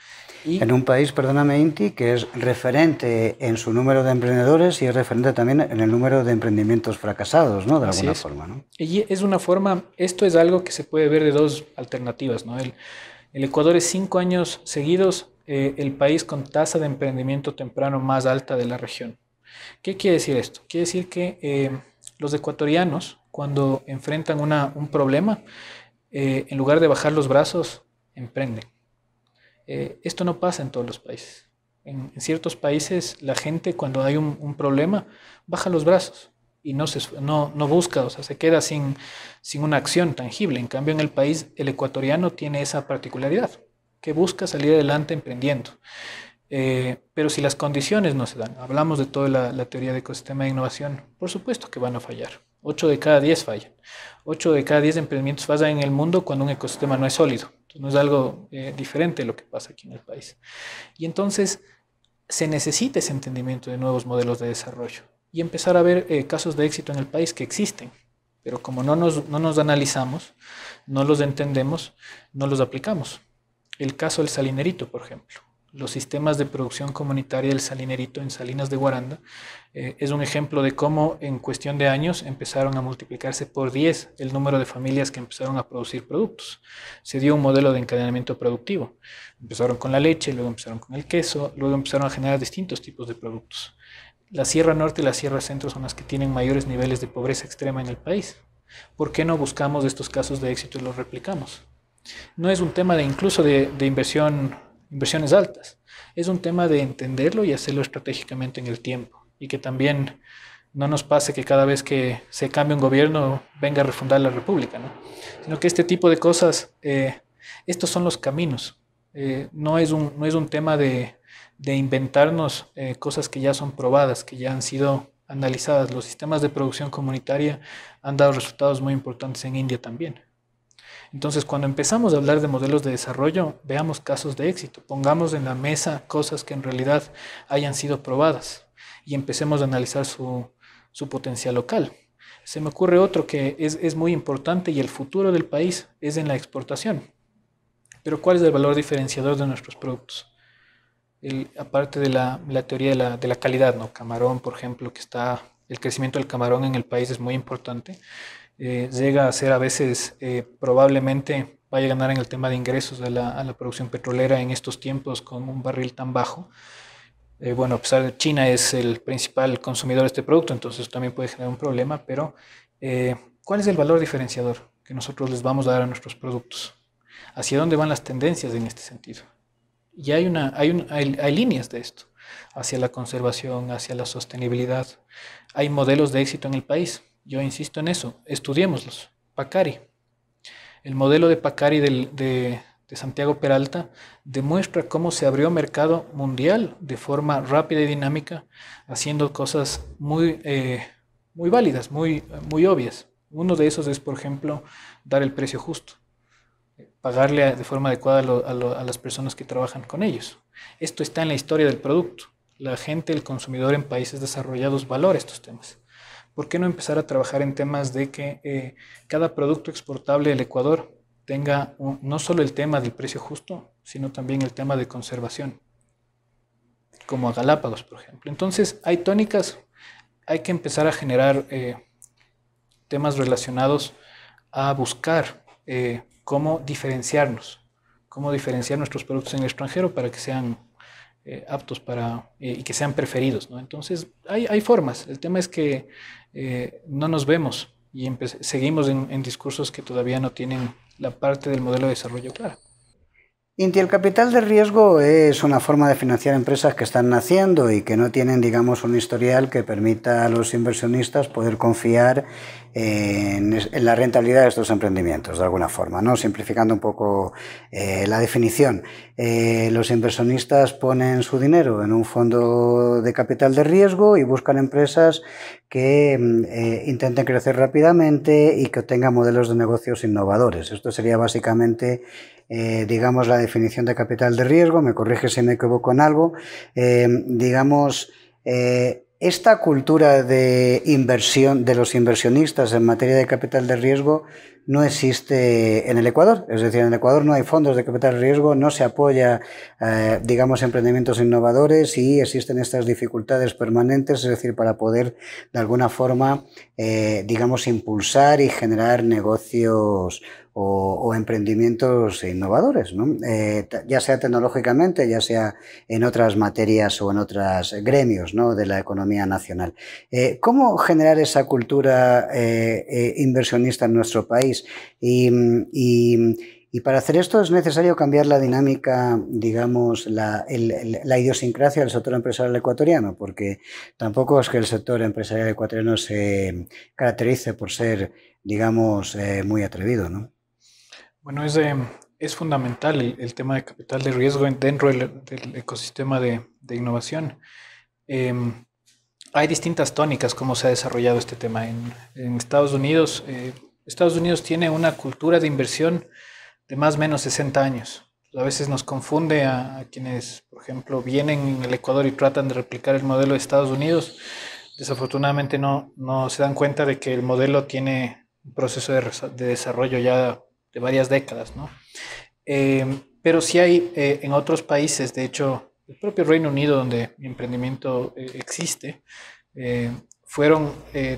Y... En un país, perdóname, Inti, que es referente en su número de emprendedores y es referente también en el número de emprendimientos fracasados, ¿no? De alguna forma, ¿no? Y es una forma, esto es algo que se puede ver de dos alternativas, ¿no? El, el Ecuador es cinco años seguidos eh, el país con tasa de emprendimiento temprano más alta de la región. ¿Qué quiere decir esto? Quiere decir que eh, los ecuatorianos, cuando enfrentan un problema, eh, en lugar de bajar los brazos, emprenden. esto no pasa en todos los países. En, ciertos países la gente cuando hay un problema baja los brazos, y no, se, no, busca, o sea, se queda sin, sin una acción tangible. En cambio, en el país, el ecuatoriano tiene esa particularidad, que busca salir adelante emprendiendo. Eh, pero si las condiciones no se dan, hablamos de toda la, teoría de ecosistema de innovación, por supuesto que van a fallar. Ocho de cada diez fallan. Ocho de cada diez emprendimientos fallan en el mundo cuando un ecosistema no es sólido. Entonces, no es algo eh, diferente lo que pasa aquí en el país. Y entonces se necesita ese entendimiento de nuevos modelos de desarrollo y empezar a ver eh, casos de éxito en el país que existen. Pero como no nos, analizamos, no los entendemos, no los aplicamos. El caso del salinerito, por ejemplo. Los sistemas de producción comunitaria del salinerito en Salinas de Guaranda eh, es un ejemplo de cómo en cuestión de años empezaron a multiplicarse por 10 el número de familias que empezaron a producir productos. Se dio un modelo de encadenamiento productivo. Empezaron con la leche, luego empezaron con el queso, luego empezaron a generar distintos tipos de productos la Sierra Norte y la Sierra Centro son las que tienen mayores niveles de pobreza extrema en el país. ¿Por qué no buscamos estos casos de éxito y los replicamos? No es un tema de incluso de, inversión, inversiones altas, es un tema de entenderlo y hacerlo estratégicamente en el tiempo y que también no nos pase que cada vez que se cambie un gobierno venga a refundar la república, ¿no? sino que este tipo de cosas, eh, estos son los caminos, eh, no, es un, no es un tema de, de inventarnos eh, cosas que ya son probadas, que ya han sido analizadas. Los sistemas de producción comunitaria han dado resultados muy importantes en India también. Entonces, cuando empezamos a hablar de modelos de desarrollo, veamos casos de éxito, pongamos en la mesa cosas que en realidad hayan sido probadas y empecemos a analizar su, potencial local. Se me ocurre otro que es muy importante y el futuro del país es en la exportación. Pero ¿cuál es el valor diferenciador de nuestros productos? aparte de la, teoría de la, calidad, ¿no? Camarón, por ejemplo, que está, el crecimiento del camarón en el país es muy importante, eh, llega a ser a veces, eh, probablemente vaya a ganar en el tema de ingresos a la, producción petrolera en estos tiempos con un barril tan bajo. Eh, bueno, a pesar de China es el principal consumidor de este producto, entonces también puede generar un problema, pero ¿cuál es el valor diferenciador que nosotros les vamos a dar a nuestros productos? ¿Hacia dónde van las tendencias en este sentido? Y hay, una, hay, hay, líneas de esto, hacia la conservación, hacia la sostenibilidad. Hay modelos de éxito en el país. Yo insisto en eso, estudiémoslos. Pacari. El modelo de Pacari de, Santiago Peralta demuestra cómo se abrió mercado mundial de forma rápida y dinámica, haciendo cosas muy, eh, muy válidas, muy, muy obvias. Uno de esos es, por ejemplo, dar el precio justo pagarle de forma adecuada a, las personas que trabajan con ellos. Esto está en la historia del producto. La gente, el consumidor en países desarrollados valora estos temas. ¿Por qué no empezar a trabajar en temas de que eh, cada producto exportable del Ecuador tenga no solo el tema del precio justo, sino también el tema de conservación? Como a Galápagos, por ejemplo. Entonces, hay tónicas, hay que empezar a generar eh, temas relacionados a buscar eh, cómo diferenciarnos, cómo diferenciar nuestros productos en el extranjero para que sean eh, aptos para eh, y que sean preferidos. Entonces, hay, hay, formas. El tema es que eh, no nos vemos y seguimos en, en discursos que todavía no tienen la parte del modelo de desarrollo clara. Inti, el capital de riesgo es una forma de financiar empresas que están naciendo y que no tienen, digamos, un historial que permita a los inversionistas poder confiar en, la rentabilidad de estos emprendimientos, de alguna forma, ¿no? Simplificando un poco eh, la definición. Eh, los inversionistas ponen su dinero en un fondo de capital de riesgo y buscan empresas que mm, eh, intenten crecer rápidamente y que tengan modelos de negocios innovadores. Esto sería básicamente eh, digamos, la definición de capital de riesgo, me corrige si me equivoco en algo, eh, digamos, eh, esta cultura de inversión de los inversionistas en materia de capital de riesgo no existe en el Ecuador. Es decir, en el Ecuador no hay fondos de capital de riesgo, no se apoya, digamos, emprendimientos innovadores y existen estas dificultades permanentes, es decir, para poder de alguna forma, digamos, impulsar y generar negocios o, emprendimientos innovadores, eh, ya sea tecnológicamente, ya sea en otras materias o en otros gremios de la economía nacional. Eh, ¿Cómo generar esa cultura eh, inversionista en nuestro país? y, para hacer esto es necesario cambiar la dinámica, digamos, la, idiosincrasia del sector empresarial ecuatoriano, porque tampoco es que el sector empresarial ecuatoriano se caracterice por ser, digamos, muy atrevido, ¿no? Bueno, es, eh, es fundamental el, tema de capital de riesgo dentro del, ecosistema de, innovación. Eh, hay distintas tónicas cómo se ha desarrollado este tema. En, en Estados Unidos, eh, Estados Unidos tiene una cultura de inversión de más o menos 60 años. A veces nos confunde a, quienes, por ejemplo, vienen en el Ecuador y tratan de replicar el modelo de Estados Unidos. Desafortunadamente no, no se dan cuenta de que el modelo tiene un proceso de, de desarrollo ya de varias décadas, ¿no? Eh, pero sí hay eh, en otros países, de hecho, el propio Reino Unido, donde emprendimiento eh, existe, fueron,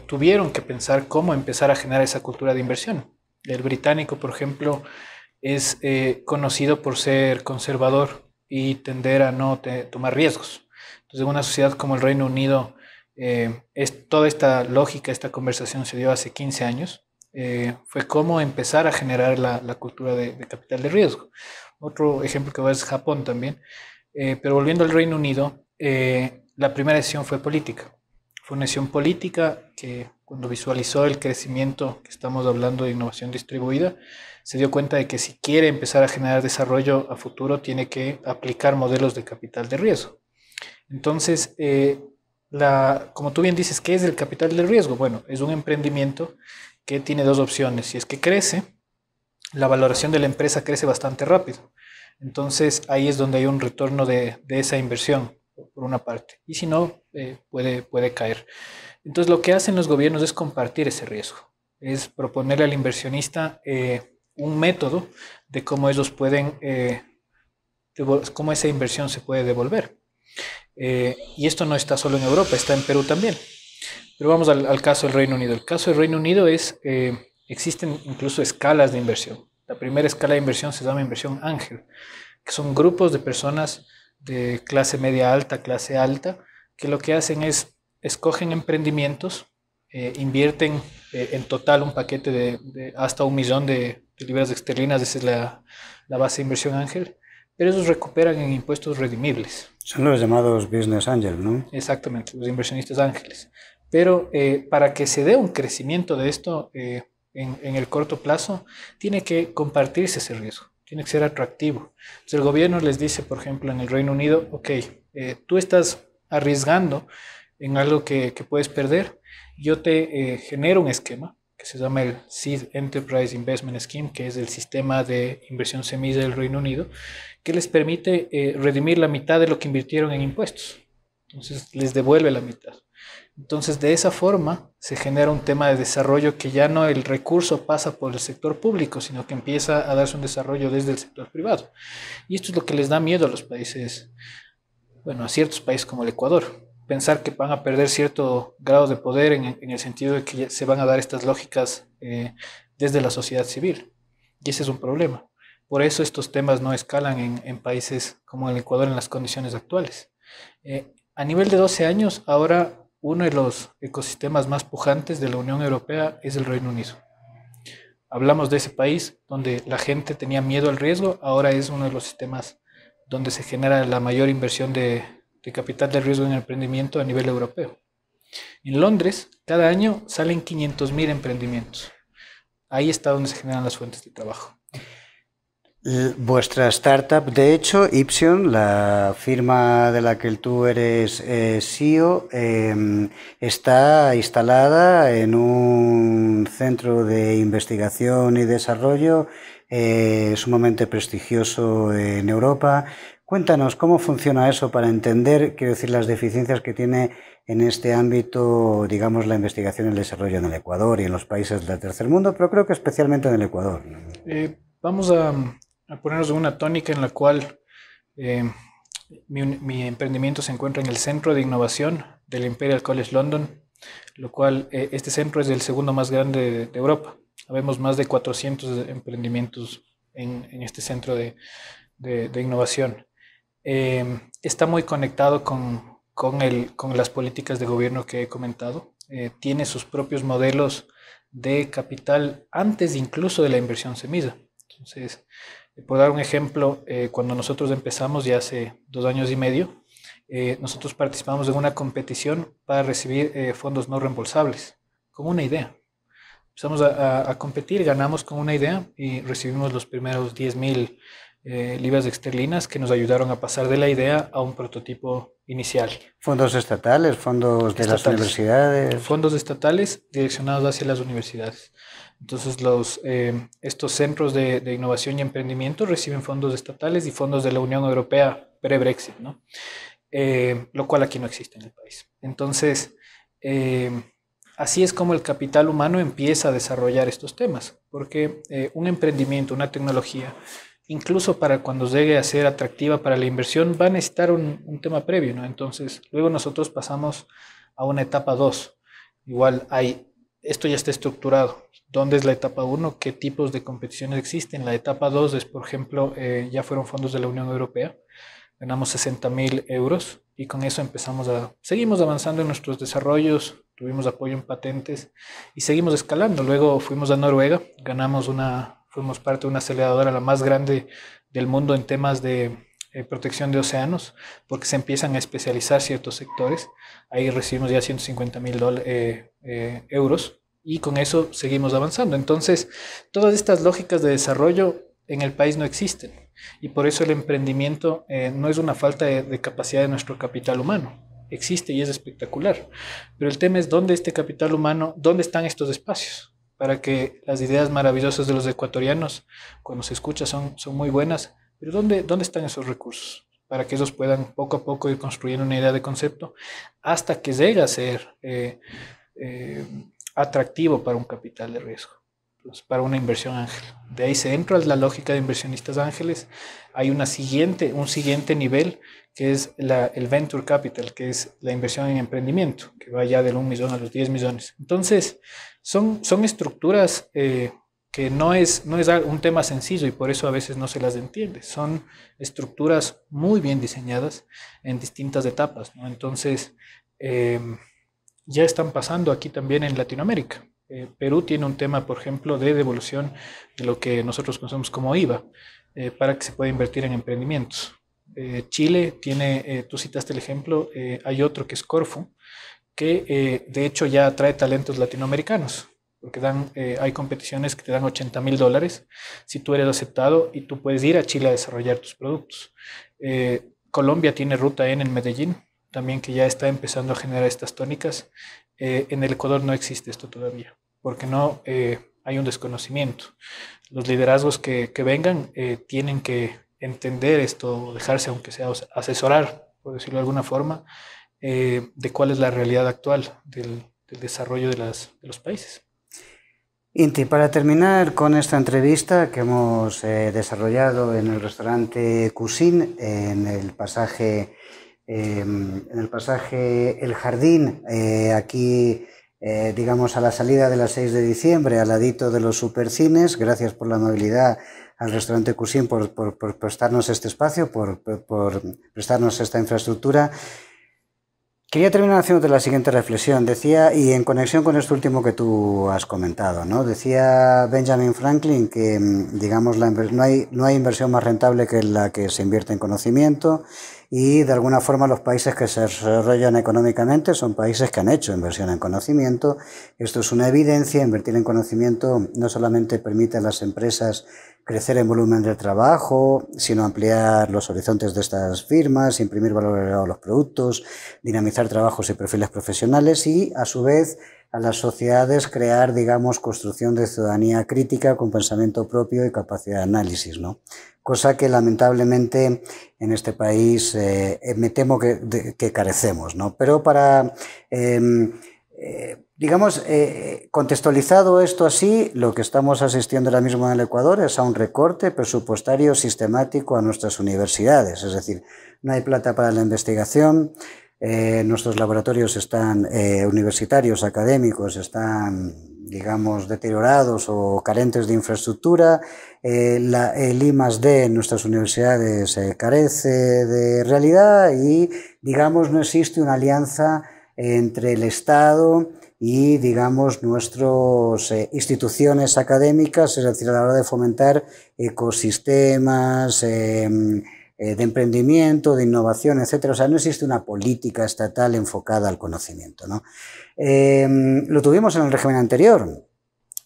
tuvieron que pensar cómo empezar a generar esa cultura de inversión. El británico, por ejemplo, es conocido por ser conservador y tender a no tomar riesgos. Entonces, en una sociedad como el Reino Unido, es, toda esta lógica, esta conversación se dio hace 15 años, eh, fue cómo empezar a generar la, cultura de, capital de riesgo. Otro ejemplo que va es Japón también. Eh, pero volviendo al Reino Unido, eh, la primera decisión fue política. Fue una decisión política que cuando visualizó el crecimiento que estamos hablando de innovación distribuida, se dio cuenta de que si quiere empezar a generar desarrollo a futuro, tiene que aplicar modelos de capital de riesgo. Entonces, la, como tú bien dices, ¿qué es el capital de riesgo? Bueno, es un emprendimiento que tiene dos opciones. Si es que crece, la valoración de la empresa crece bastante rápido. Entonces ahí es donde hay un retorno de, esa inversión, por una parte. Y si no, eh, puede, puede caer. Entonces lo que hacen los gobiernos es compartir ese riesgo, es proponerle al inversionista eh, un método de cómo ellos pueden, eh, cómo esa inversión se puede devolver. y esto no está solo en Europa, está en Perú también. Pero vamos al, caso del Reino Unido. El caso del Reino Unido es, eh, existen incluso escalas de inversión. La primera escala de inversión se llama inversión ángel, que son grupos de personas de clase media alta, clase alta, que lo que hacen es escogen emprendimientos, eh, invierten eh, en total un paquete de, hasta un millón de, de, libras esterlinas, esa es la, la base de inversión ángel, pero esos recuperan en impuestos redimibles. Son los llamados business Angels, ¿no? Exactamente, los inversionistas ángeles. Pero eh, para que se dé un crecimiento de esto eh, en, el corto plazo, tiene que compartirse ese riesgo, tiene que ser atractivo. Entonces el gobierno les dice, por ejemplo, en el Reino Unido, ok, eh, tú estás arriesgando en algo que, que puedes perder, yo te genero un esquema que se llama el Seed Enterprise Investment Scheme, que es el sistema de inversión semilla del Reino Unido, que les permite redimir la mitad de lo que invirtieron en impuestos. Entonces les devuelve la mitad. Entonces, de esa forma se genera un tema de desarrollo que ya no el recurso pasa por el sector público, sino que empieza a darse un desarrollo desde el sector privado. Y esto es lo que les da miedo a los países, bueno, a ciertos países como el Ecuador. Pensar que van a perder cierto grado de poder en, el sentido de que se van a dar estas lógicas eh, desde la sociedad civil. Y ese es un problema. Por eso estos temas no escalan en, países como el Ecuador en las condiciones actuales. Eh, a nivel de 12 años, ahora uno de los ecosistemas más pujantes de la Unión Europea es el Reino Unido. Hablamos de ese país donde la gente tenía miedo al riesgo, ahora es uno de los sistemas donde se genera la mayor inversión de, capital de riesgo en emprendimiento a nivel europeo. En Londres, cada año salen 500.000 emprendimientos. Ahí está donde se generan las fuentes de trabajo. Eh, vuestra startup, de hecho, Ipsion, la firma de la que tú eres eh, CEO, em, está instalada en un centro de investigación y desarrollo eh, sumamente prestigioso en Europa. Cuéntanos cómo funciona eso para entender, quiero decir, las deficiencias que tiene en este ámbito, digamos, la investigación y el desarrollo en el Ecuador y en los países del tercer mundo, pero creo que especialmente en el Ecuador. vamos a a ponernos en una tónica en la cual eh, mi, emprendimiento se encuentra en el Centro de Innovación del Imperial College London, lo cual eh, este centro es el segundo más grande de, Europa. Habemos más de 400 emprendimientos en, este centro de, innovación. Eh, está muy conectado con, con, las políticas de gobierno que he comentado. tiene sus propios modelos de capital antes incluso de la inversión semilla. Entonces, por dar un ejemplo, eh, cuando nosotros empezamos ya hace dos años y medio, eh, nosotros participamos en una competición para recibir eh, fondos no reembolsables, como una idea. Empezamos a, competir, ganamos con una idea y recibimos los primeros 10 mil libras esterlinas que nos ayudaron a pasar de la idea a un prototipo inicial. ¿Fondos estatales, fondos de las universidades? Fondos estatales direccionados hacia las universidades. Entonces, eh, estos centros de, innovación y emprendimiento reciben fondos estatales y fondos de la Unión Europea pre-Brexit, ¿no? Eh, lo cual aquí no existe en el país. Entonces, eh, así es como el capital humano empieza a desarrollar estos temas, porque un emprendimiento, una tecnología, incluso para cuando llegue a ser atractiva para la inversión, va a necesitar un, tema previo, ¿no? Entonces, luego nosotros pasamos a una etapa 2. Igual hay esto ya está estructurado. ¿Dónde es la etapa 1? ¿Qué tipos de competiciones existen? La etapa 2 es, por ejemplo, eh, ya fueron fondos de la Unión Europea, ganamos 60 mil euros y con eso empezamos a, seguimos avanzando en nuestros desarrollos, tuvimos apoyo en patentes y seguimos escalando. Luego fuimos a Noruega, ganamos una, fuimos parte de una aceleradora la más grande del mundo en temas de eh, protección de océanos, porque se empiezan a especializar ciertos sectores. Ahí recibimos ya 150 mil eh, eh, euros y con eso seguimos avanzando. Entonces, todas estas lógicas de desarrollo en el país no existen y por eso el emprendimiento no es una falta de, de capacidad de nuestro capital humano. Existe y es espectacular. Pero el tema es dónde este capital humano, dónde están estos espacios para que las ideas maravillosas de los ecuatorianos, cuando se escucha, son, son muy buenas, pero ¿dónde, están esos recursos? Para que ellos puedan poco a poco ir construyendo una idea de concepto hasta que llegue a ser eh, eh, atractivo para un capital de riesgo, pues, para una inversión ángel. De ahí se entra la lógica de inversionistas ángeles. Hay una siguiente, un siguiente nivel que es el venture capital, que es la inversión en emprendimiento, que va ya del 1 millón a los 10 millones. Entonces, son, son estructuras eh, que no es, no es un tema sencillo y por eso a veces no se las entiende. Son estructuras muy bien diseñadas en distintas etapas. Entonces, em, ya están pasando aquí también en Latinoamérica. Eh, Perú tiene un tema, por ejemplo, de devolución de lo que nosotros conocemos como IVA, eh, para que se pueda invertir en emprendimientos. Eh, Chile tiene, tú citaste el ejemplo, hay otro que es Corfu, que de hecho ya atrae talentos latinoamericanos porque dan, eh, hay competiciones que te dan 80 mil dólares si tú eres aceptado y tú puedes ir a Chile a desarrollar tus productos. Eh, Colombia tiene ruta N en Medellín, también que ya está empezando a generar estas tónicas. Eh, en el Ecuador no existe esto todavía, porque no hay un desconocimiento. Los liderazgos que, vengan tienen que entender esto, dejarse, aunque sea asesorar, por decirlo de alguna forma, de cuál es la realidad actual del, desarrollo de los países. Inti, para terminar con esta entrevista que hemos eh, desarrollado en el restaurante Cusin, en el pasaje, em, en el pasaje El Jardín, eh, aquí, eh, digamos, a la salida de las 6 de diciembre, al ladito de los supercines, gracias por la amabilidad al restaurante Cusin por, por, prestarnos este espacio, por, por prestarnos esta infraestructura. Quería terminar haciéndote la siguiente reflexión. Decía, y en conexión con esto último que tú has comentado, ¿no? Decía Benjamin Franklin que, mm, digamos, la, no, hay, no hay inversión más rentable que la que se invierte en conocimiento y de alguna forma los países que se desarrollan económicamente son países que han hecho inversión en conocimiento. Esto es una evidencia, invertir en conocimiento no solamente permite a las empresas crecer en volumen de trabajo, sino ampliar los horizontes de estas firmas, imprimir valor a los productos, dinamizar trabajos y perfiles profesionales y, a su vez, a las sociedades crear, digamos, construcción de ciudadanía crítica con pensamiento propio y capacidad de análisis, ¿no? Cosa que lamentablemente en este país eh, me temo que, carecemos, ¿no? Pero para, em, eh, digamos, eh, contextualizado esto así, lo que estamos asistiendo ahora mismo en el Ecuador es a un recorte presupuestario sistemático a nuestras universidades, es decir, no hay plata para la investigación, eh, nuestros laboratorios están eh, universitarios, académicos, están, digamos, deteriorados o carentes de infraestructura. Eh, la, el I más D en nuestras universidades carece de realidad y, digamos, no existe una alianza entre el Estado y, digamos, nuestras instituciones académicas, es decir, a la hora de fomentar ecosistemas, eh, eh, de emprendimiento, de innovación, etcétera. O sea, no existe una política estatal enfocada al conocimiento. ¿no? Em, lo tuvimos en el régimen anterior.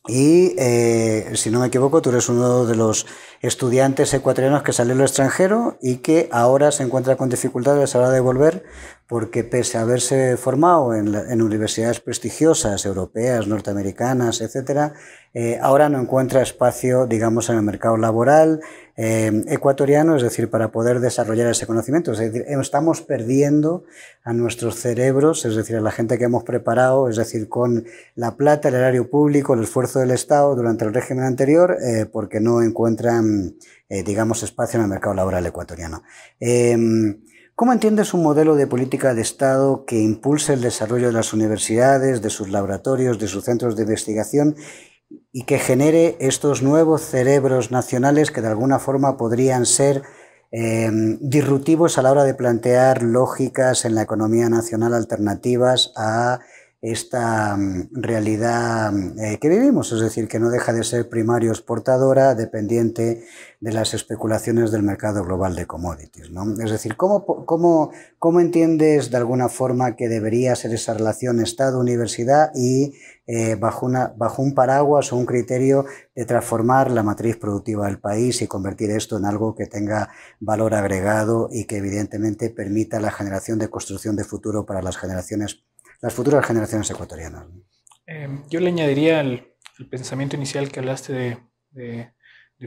Y eh, si no me equivoco, tú eres uno de los estudiantes ecuatorianos que salió al extranjero y que ahora se encuentra con dificultades a la hora de volver porque pese a haberse formado en, en universidades prestigiosas, europeas, norteamericanas, etcétera, eh, ahora no encuentra espacio, digamos, en el mercado laboral eh, ecuatoriano, es decir, para poder desarrollar ese conocimiento. Es decir, em, estamos perdiendo a nuestros cerebros, es decir, a la gente que hemos preparado, es decir, con la plata, el erario público, el esfuerzo del Estado durante el régimen anterior, eh, porque no encuentran, digamos, espacio en el mercado laboral ecuatoriano. Em, ¿Cómo entiendes un modelo de política de Estado que impulse el desarrollo de las universidades, de sus laboratorios, de sus centros de investigación y que genere estos nuevos cerebros nacionales que de alguna forma podrían ser eh, disruptivos a la hora de plantear lógicas en la economía nacional alternativas a esta mm, realidad eh, que vivimos, es decir, que no deja de ser primario exportadora dependiente de las especulaciones del mercado global de commodities. ¿no? Es decir, ¿cómo, cómo entiendes de alguna forma que debería ser esa relación Estado-universidad y eh, bajo, una, bajo un paraguas o un criterio de transformar la matriz productiva del país y convertir esto en algo que tenga valor agregado y que evidentemente permita la generación de construcción de futuro para las generaciones las futuras generaciones ecuatorianas. Em, yo le añadiría al, pensamiento inicial que hablaste de,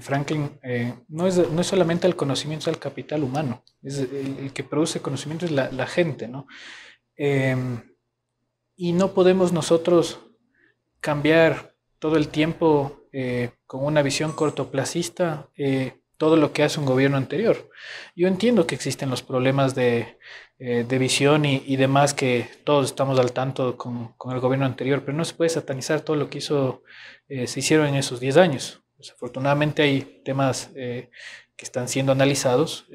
Franklin, eh, no, es, solamente el conocimiento, del capital humano, es el, que produce conocimiento es la, gente, ¿no? Em, y no podemos nosotros cambiar todo el tiempo eh, con una visión cortoplacista eh, todo lo que hace un gobierno anterior. Yo entiendo que existen los problemas de, eh, de visión y, y, demás que todos estamos al tanto con, con, el gobierno anterior, pero no se puede satanizar todo lo que hizo, eh, se hicieron en esos 10 años. Desafortunadamente hay temas eh, que están siendo analizados,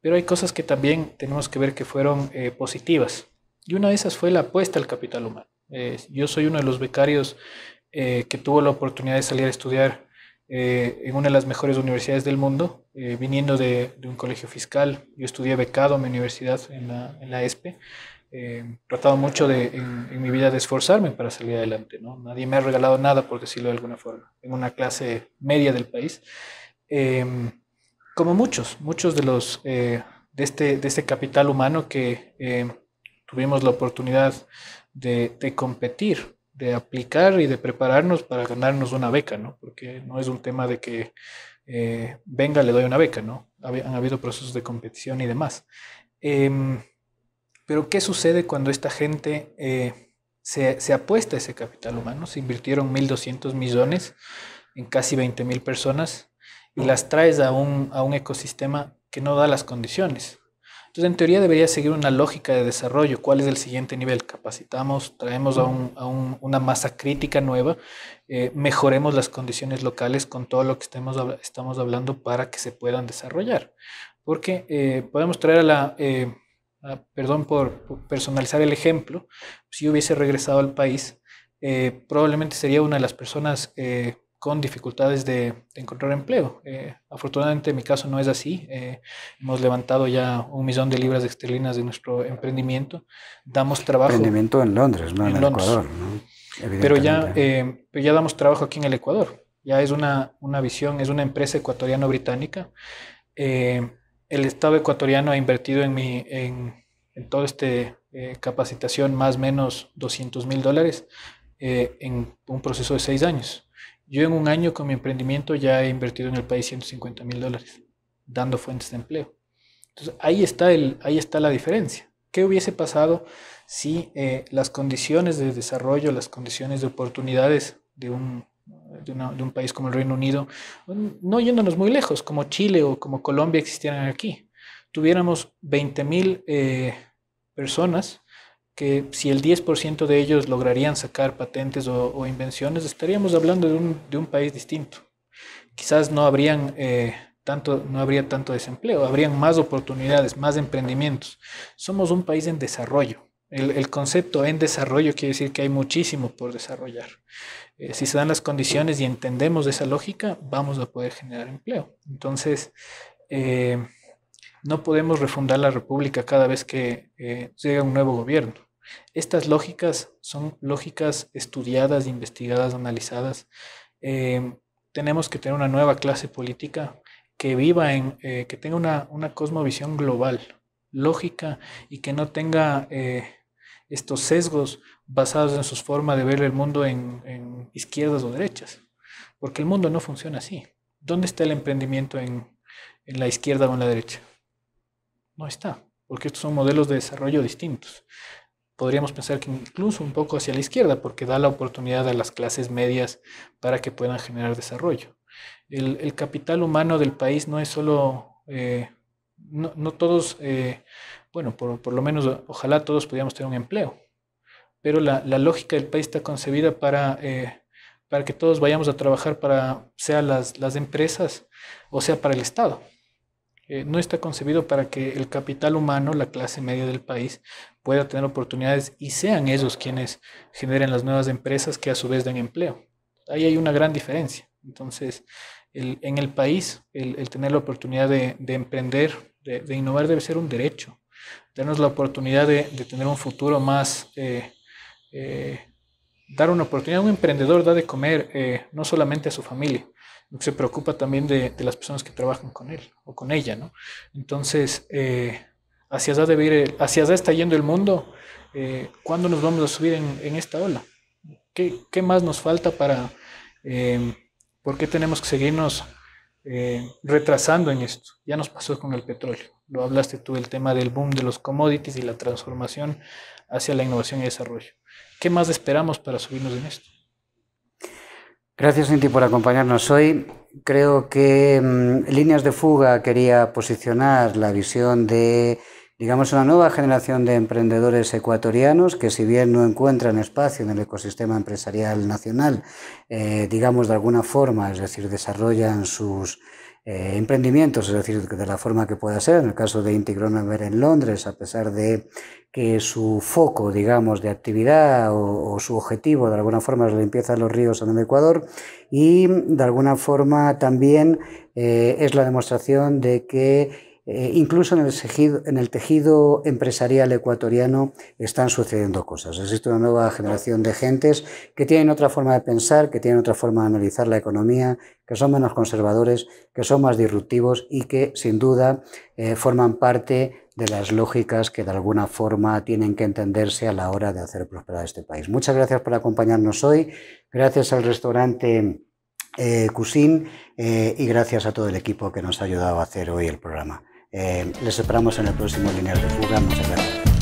pero hay cosas que también tenemos que ver que fueron positivas. Y una de esas fue la apuesta al capital humano. yo soy uno de los becarios que tuvo la oportunidad de salir a estudiar eh, en una de las mejores universidades del mundo, eh, viniendo de, un colegio fiscal. Yo estudié becado en mi universidad, en la, ESPE. Eh, tratado mucho en, mi vida de esforzarme para salir adelante. Nadie me ha regalado nada, por decirlo de alguna forma, en una clase media del país. Em, como muchos, muchos de los eh, de, este, de este capital humano que tuvimos la oportunidad de, de competir de aplicar y de prepararnos para ganarnos una beca, ¿no? Porque no es un tema de que eh, venga, le doy una beca, ¿no? Han habido procesos de competición y demás. Em, pero ¿qué sucede cuando esta gente eh, se, apuesta a ese capital humano? Se invirtieron 1.200 millones en casi 20.000 personas y las traes a un, a un ecosistema que no da las condiciones. Entonces, en teoría debería seguir una lógica de desarrollo. ¿Cuál es el siguiente nivel? Capacitamos, traemos a, una masa crítica nueva, eh, mejoremos las condiciones locales con todo lo que estamos hablando para que se puedan desarrollar. Porque eh, podemos traer a la... Eh, perdón por, personalizar el ejemplo, si yo hubiese regresado al país, probablemente sería una de las personas con dificultades de, encontrar empleo. Eh, afortunadamente en mi caso no es así. Eh, hemos levantado ya un millón de libras esterlinas de nuestro emprendimiento. Damos trabajo. Emprendimiento en Londres, no en, Ecuador. Pero, ya, eh, ya damos trabajo aquí en el Ecuador. Ya es una, una visión, es una empresa ecuatoriano-británica. el Estado ecuatoriano ha invertido en, mi, en, en este capacitación más o menos 200 mil dólares en un proceso de seis años. Yo en un año con mi emprendimiento ya he invertido en el país 150 mil dólares, dando fuentes de empleo. Entonces ahí está, el, ahí está la diferencia. ¿Qué hubiese pasado si eh, las condiciones de desarrollo, las condiciones de oportunidades de un, país como el Reino Unido, no yéndonos muy lejos, como Chile o como Colombia existieran aquí? Tuviéramos 20 mil eh, personas que si el 10% de ellos lograrían sacar patentes o, invenciones, estaríamos hablando de un, de un, país distinto. Quizás no, habrían, eh, tanto, no habría tanto desempleo, habrían más oportunidades, más emprendimientos. Somos un país en desarrollo. El, el concepto en desarrollo quiere decir que hay muchísimo por desarrollar. Eh, si se dan las condiciones y entendemos esa lógica, vamos a poder generar empleo. Entonces, eh, no podemos refundar la República cada vez que llega un nuevo gobierno estas lógicas son lógicas estudiadas, investigadas, analizadas. Em, tenemos que tener una nueva clase política que viva en, eh, que tenga una, una, cosmovisión global, lógica y que no tenga eh, estos sesgos basados en sus formas de ver el mundo en, izquierdas o derechas, porque el mundo no funciona así. ¿Dónde está el emprendimiento en, en la izquierda o en la derecha? No está, porque estos son modelos de desarrollo distintos podríamos pensar que incluso un poco hacia la izquierda, porque da la oportunidad a las clases medias para que puedan generar desarrollo. El, el capital humano del país no es solo, eh, no, todos, eh, bueno, por, por, lo menos ojalá todos pudiéramos tener un empleo, pero la, la lógica del país está concebida para, eh, para que todos vayamos a trabajar para, sea las, las empresas o sea para el Estado. no está concebido para que el capital humano, la clase media del país, pueda tener oportunidades y sean ellos quienes generen las nuevas empresas que a su vez den empleo. Ahí hay una gran diferencia. Entonces, en el país, el, tener la oportunidad de, emprender, de, innovar, debe ser un derecho. Darnos la oportunidad de, tener un futuro más... Eh, eh, dar una oportunidad. Un emprendedor da de comer eh, no solamente a su familia, se preocupa también de, las personas que trabajan con él o con ella, Entonces, hacia allá, hacia está yendo el mundo, eh, ¿cuándo nos vamos a subir en, esta ola? ¿Qué, más nos falta para... Em, ¿Por qué tenemos que seguirnos eh, retrasando en esto? Ya nos pasó con el petróleo. Lo hablaste tú, el tema del boom de los commodities y la transformación hacia la innovación y desarrollo. ¿Qué más esperamos para subirnos en esto? Gracias, Inti, por acompañarnos hoy. Creo que mm, Líneas de Fuga quería posicionar la visión de digamos, una nueva generación de emprendedores ecuatorianos que si bien no encuentran espacio en el ecosistema empresarial nacional, eh, digamos, de alguna forma, es decir, desarrollan sus eh, emprendimientos, es decir, de la forma que pueda ser. En el caso de Integrona en Londres, a pesar de que su foco, digamos, de actividad o, su objetivo, de alguna forma, es la limpieza de los ríos en el Ecuador y, de alguna forma, también eh, es la demostración de que eh, incluso en el, tejido, en el, tejido, empresarial ecuatoriano están sucediendo cosas. Existe una nueva generación de gentes que tienen otra forma de pensar, que tienen otra forma de analizar la economía, que son menos conservadores, que son más disruptivos y que sin duda eh, forman parte de las lógicas que de alguna forma tienen que entenderse a la hora de hacer prosperar este país. Muchas gracias por acompañarnos hoy. Gracias al restaurante eh, eh y gracias a todo el equipo que nos ha ayudado a hacer hoy el programa. Eh, les esperamos en el próximo Lineal de Fuga. Muchas gracias.